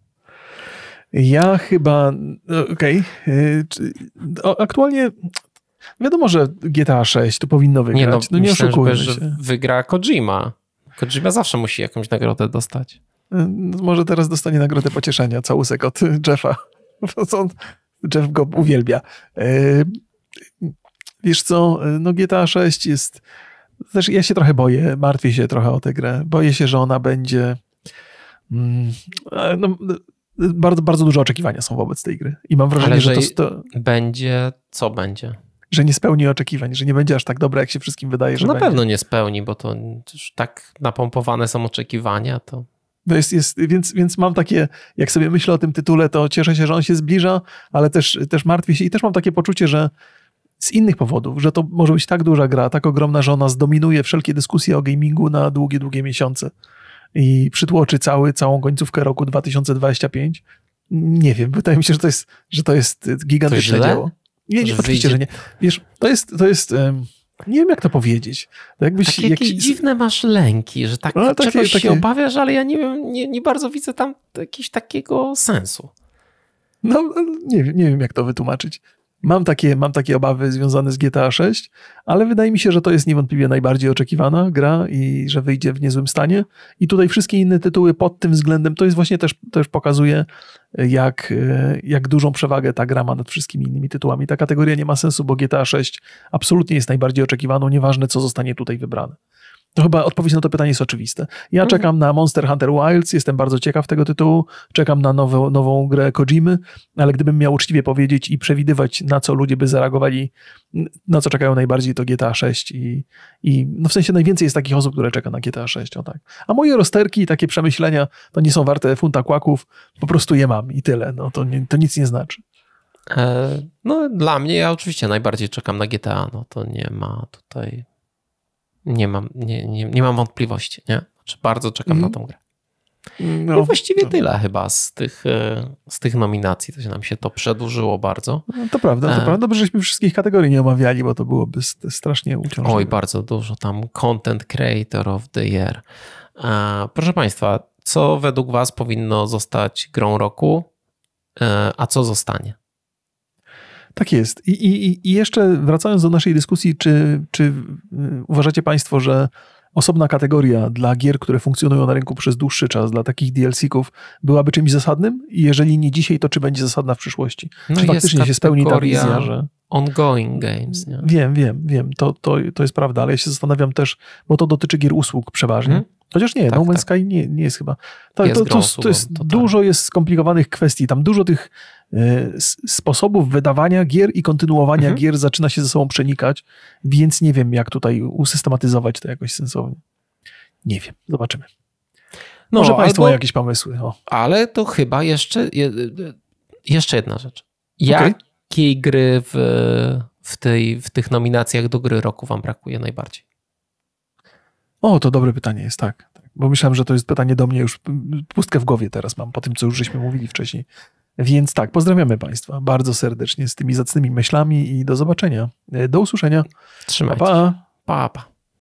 Ja chyba. No, okej. Okay. Aktualnie. Wiadomo, że GTA 6 to powinno wygrać. Nie, no, no nie oszukujmy że, wygra Kojima. Kojima zawsze musi jakąś nagrodę dostać. Y, no, może teraz dostanie nagrodę pocieszenia, całusek od Jeffa. Jeff go uwielbia. Y, wiesz co, y, no GTA 6 jest... Też ja się trochę boję, martwię się trochę o tę grę. Boję się, że ona będzie Mm, no, bardzo, bardzo duże oczekiwania są wobec tej gry. I mam wrażenie, Ale że, że to, to. Będzie, co będzie? Że nie spełni oczekiwań, że nie będzie aż tak dobre, jak się wszystkim wydaje, że. Na będzie. pewno nie spełni, bo to już tak napompowane są oczekiwania, to. No jest, jest, więc, więc mam takie, jak sobie myślę o tym tytule, to cieszę się, że on się zbliża, ale też, też martwię się i też mam takie poczucie, że z innych powodów, że to może być tak duża gra, tak ogromna, że ona zdominuje wszelkie dyskusje o gamingu na długie, długie miesiące i przytłoczy cały, całą końcówkę roku 2025. Nie wiem, wydaje mi się, że to jest, że to jest y, gigantyczne to dzieło. Nie, nie, oczywiście, że nie. Wiesz, to jest, to jest nie wiem, jak to powiedzieć. To jakbyś, takie tak jakieś dziwne masz lęki, że tak no, takie, czegoś takie... się obawiasz, ale ja nie wiem, nie, nie bardzo widzę tam jakiegoś takiego sensu. No, no nie, nie wiem, jak to wytłumaczyć. Mam takie, mam takie obawy związane z GTA 6, ale wydaje mi się, że to jest niewątpliwie najbardziej oczekiwana gra i że wyjdzie w niezłym stanie. I tutaj wszystkie inne tytuły pod tym względem, to jest właśnie też, też pokazuje, jak, e, jak dużą przewagę ta gra ma nad wszystkimi innymi tytułami. Ta kategoria nie ma sensu, bo GTA 6 absolutnie jest najbardziej oczekiwaną, nieważne co zostanie tutaj wybrane. To no chyba odpowiedź na to pytanie jest oczywiste. Ja mhm. czekam na Monster Hunter Wilds, jestem bardzo ciekaw tego tytułu, czekam na nową, nową grę Kojimy, ale gdybym miał uczciwie powiedzieć i przewidywać, na co ludzie by zareagowali, na co czekają najbardziej, to GTA 6 i, i no w sensie najwięcej jest takich osób, które czeka na GTA 6, o tak. A moje rozterki i takie przemyślenia, to nie są warte funta kłaków, po prostu je mam i tyle, no to, nie, to nic nie znaczy. E, no, dla mnie ja oczywiście najbardziej czekam na GTA. No to nie ma tutaj nie mam, nie, nie, nie mam wątpliwości. Nie? Znaczy bardzo czekam mm. na mhm. tą grę. No, właściwie no. tyle chyba z tych, e, z tych nominacji. To się nam się to przedłużyło bardzo. No, to prawda, to e, prawda. Dobrze, żeśmy wszystkich kategorii nie omawiali, bo to byłoby strasznie uciążliwe. Oj, bardzo dużo tam. Content Creator of the Year. E, proszę Państwa, co według Was powinno zostać grą roku, a co zostanie? Tak jest. I, i, i jeszcze wracając do naszej dyskusji, czy, czy y, uważacie Państwo, że osobna kategoria dla gier, które funkcjonują na rynku przez dłuższy czas, dla takich DLC-ków, byłaby czymś zasadnym? I jeżeli nie dzisiaj, to czy będzie zasadna w przyszłości? No czy faktycznie się spełni ta wizja, że... Ongoing games. Nie? Wiem, wiem, wiem. To, to, to jest prawda, ale ja się zastanawiam też, bo to dotyczy gier usług przeważnie. Hmm? Chociaż nie, tak, No Man's tak. Sky nie, nie jest chyba. To, jest to, to, to, jest, dużo jest skomplikowanych kwestii. Tam dużo tych Y, sposobów wydawania gier i kontynuowania mhm. gier zaczyna się ze sobą przenikać, więc nie wiem, jak tutaj usystematyzować to jakoś sensownie. Nie wiem, zobaczymy. No, Może Państwo albo, jakieś pomysły. O. Ale to chyba jeszcze, jeszcze jedna rzecz. Jakiej okay. gry w, w, tej, w tych nominacjach do gry roku Wam brakuje najbardziej? O, to dobre pytanie jest, tak. tak. Bo myślałem, że to jest pytanie do mnie już. Pustkę w głowie teraz mam po tym, co już żeśmy mówili wcześniej. Więc tak, pozdrawiamy Państwa bardzo serdecznie z tymi zacnymi myślami i do zobaczenia. E, do usłyszenia. Trzymajcie pa, pa. pa, pa.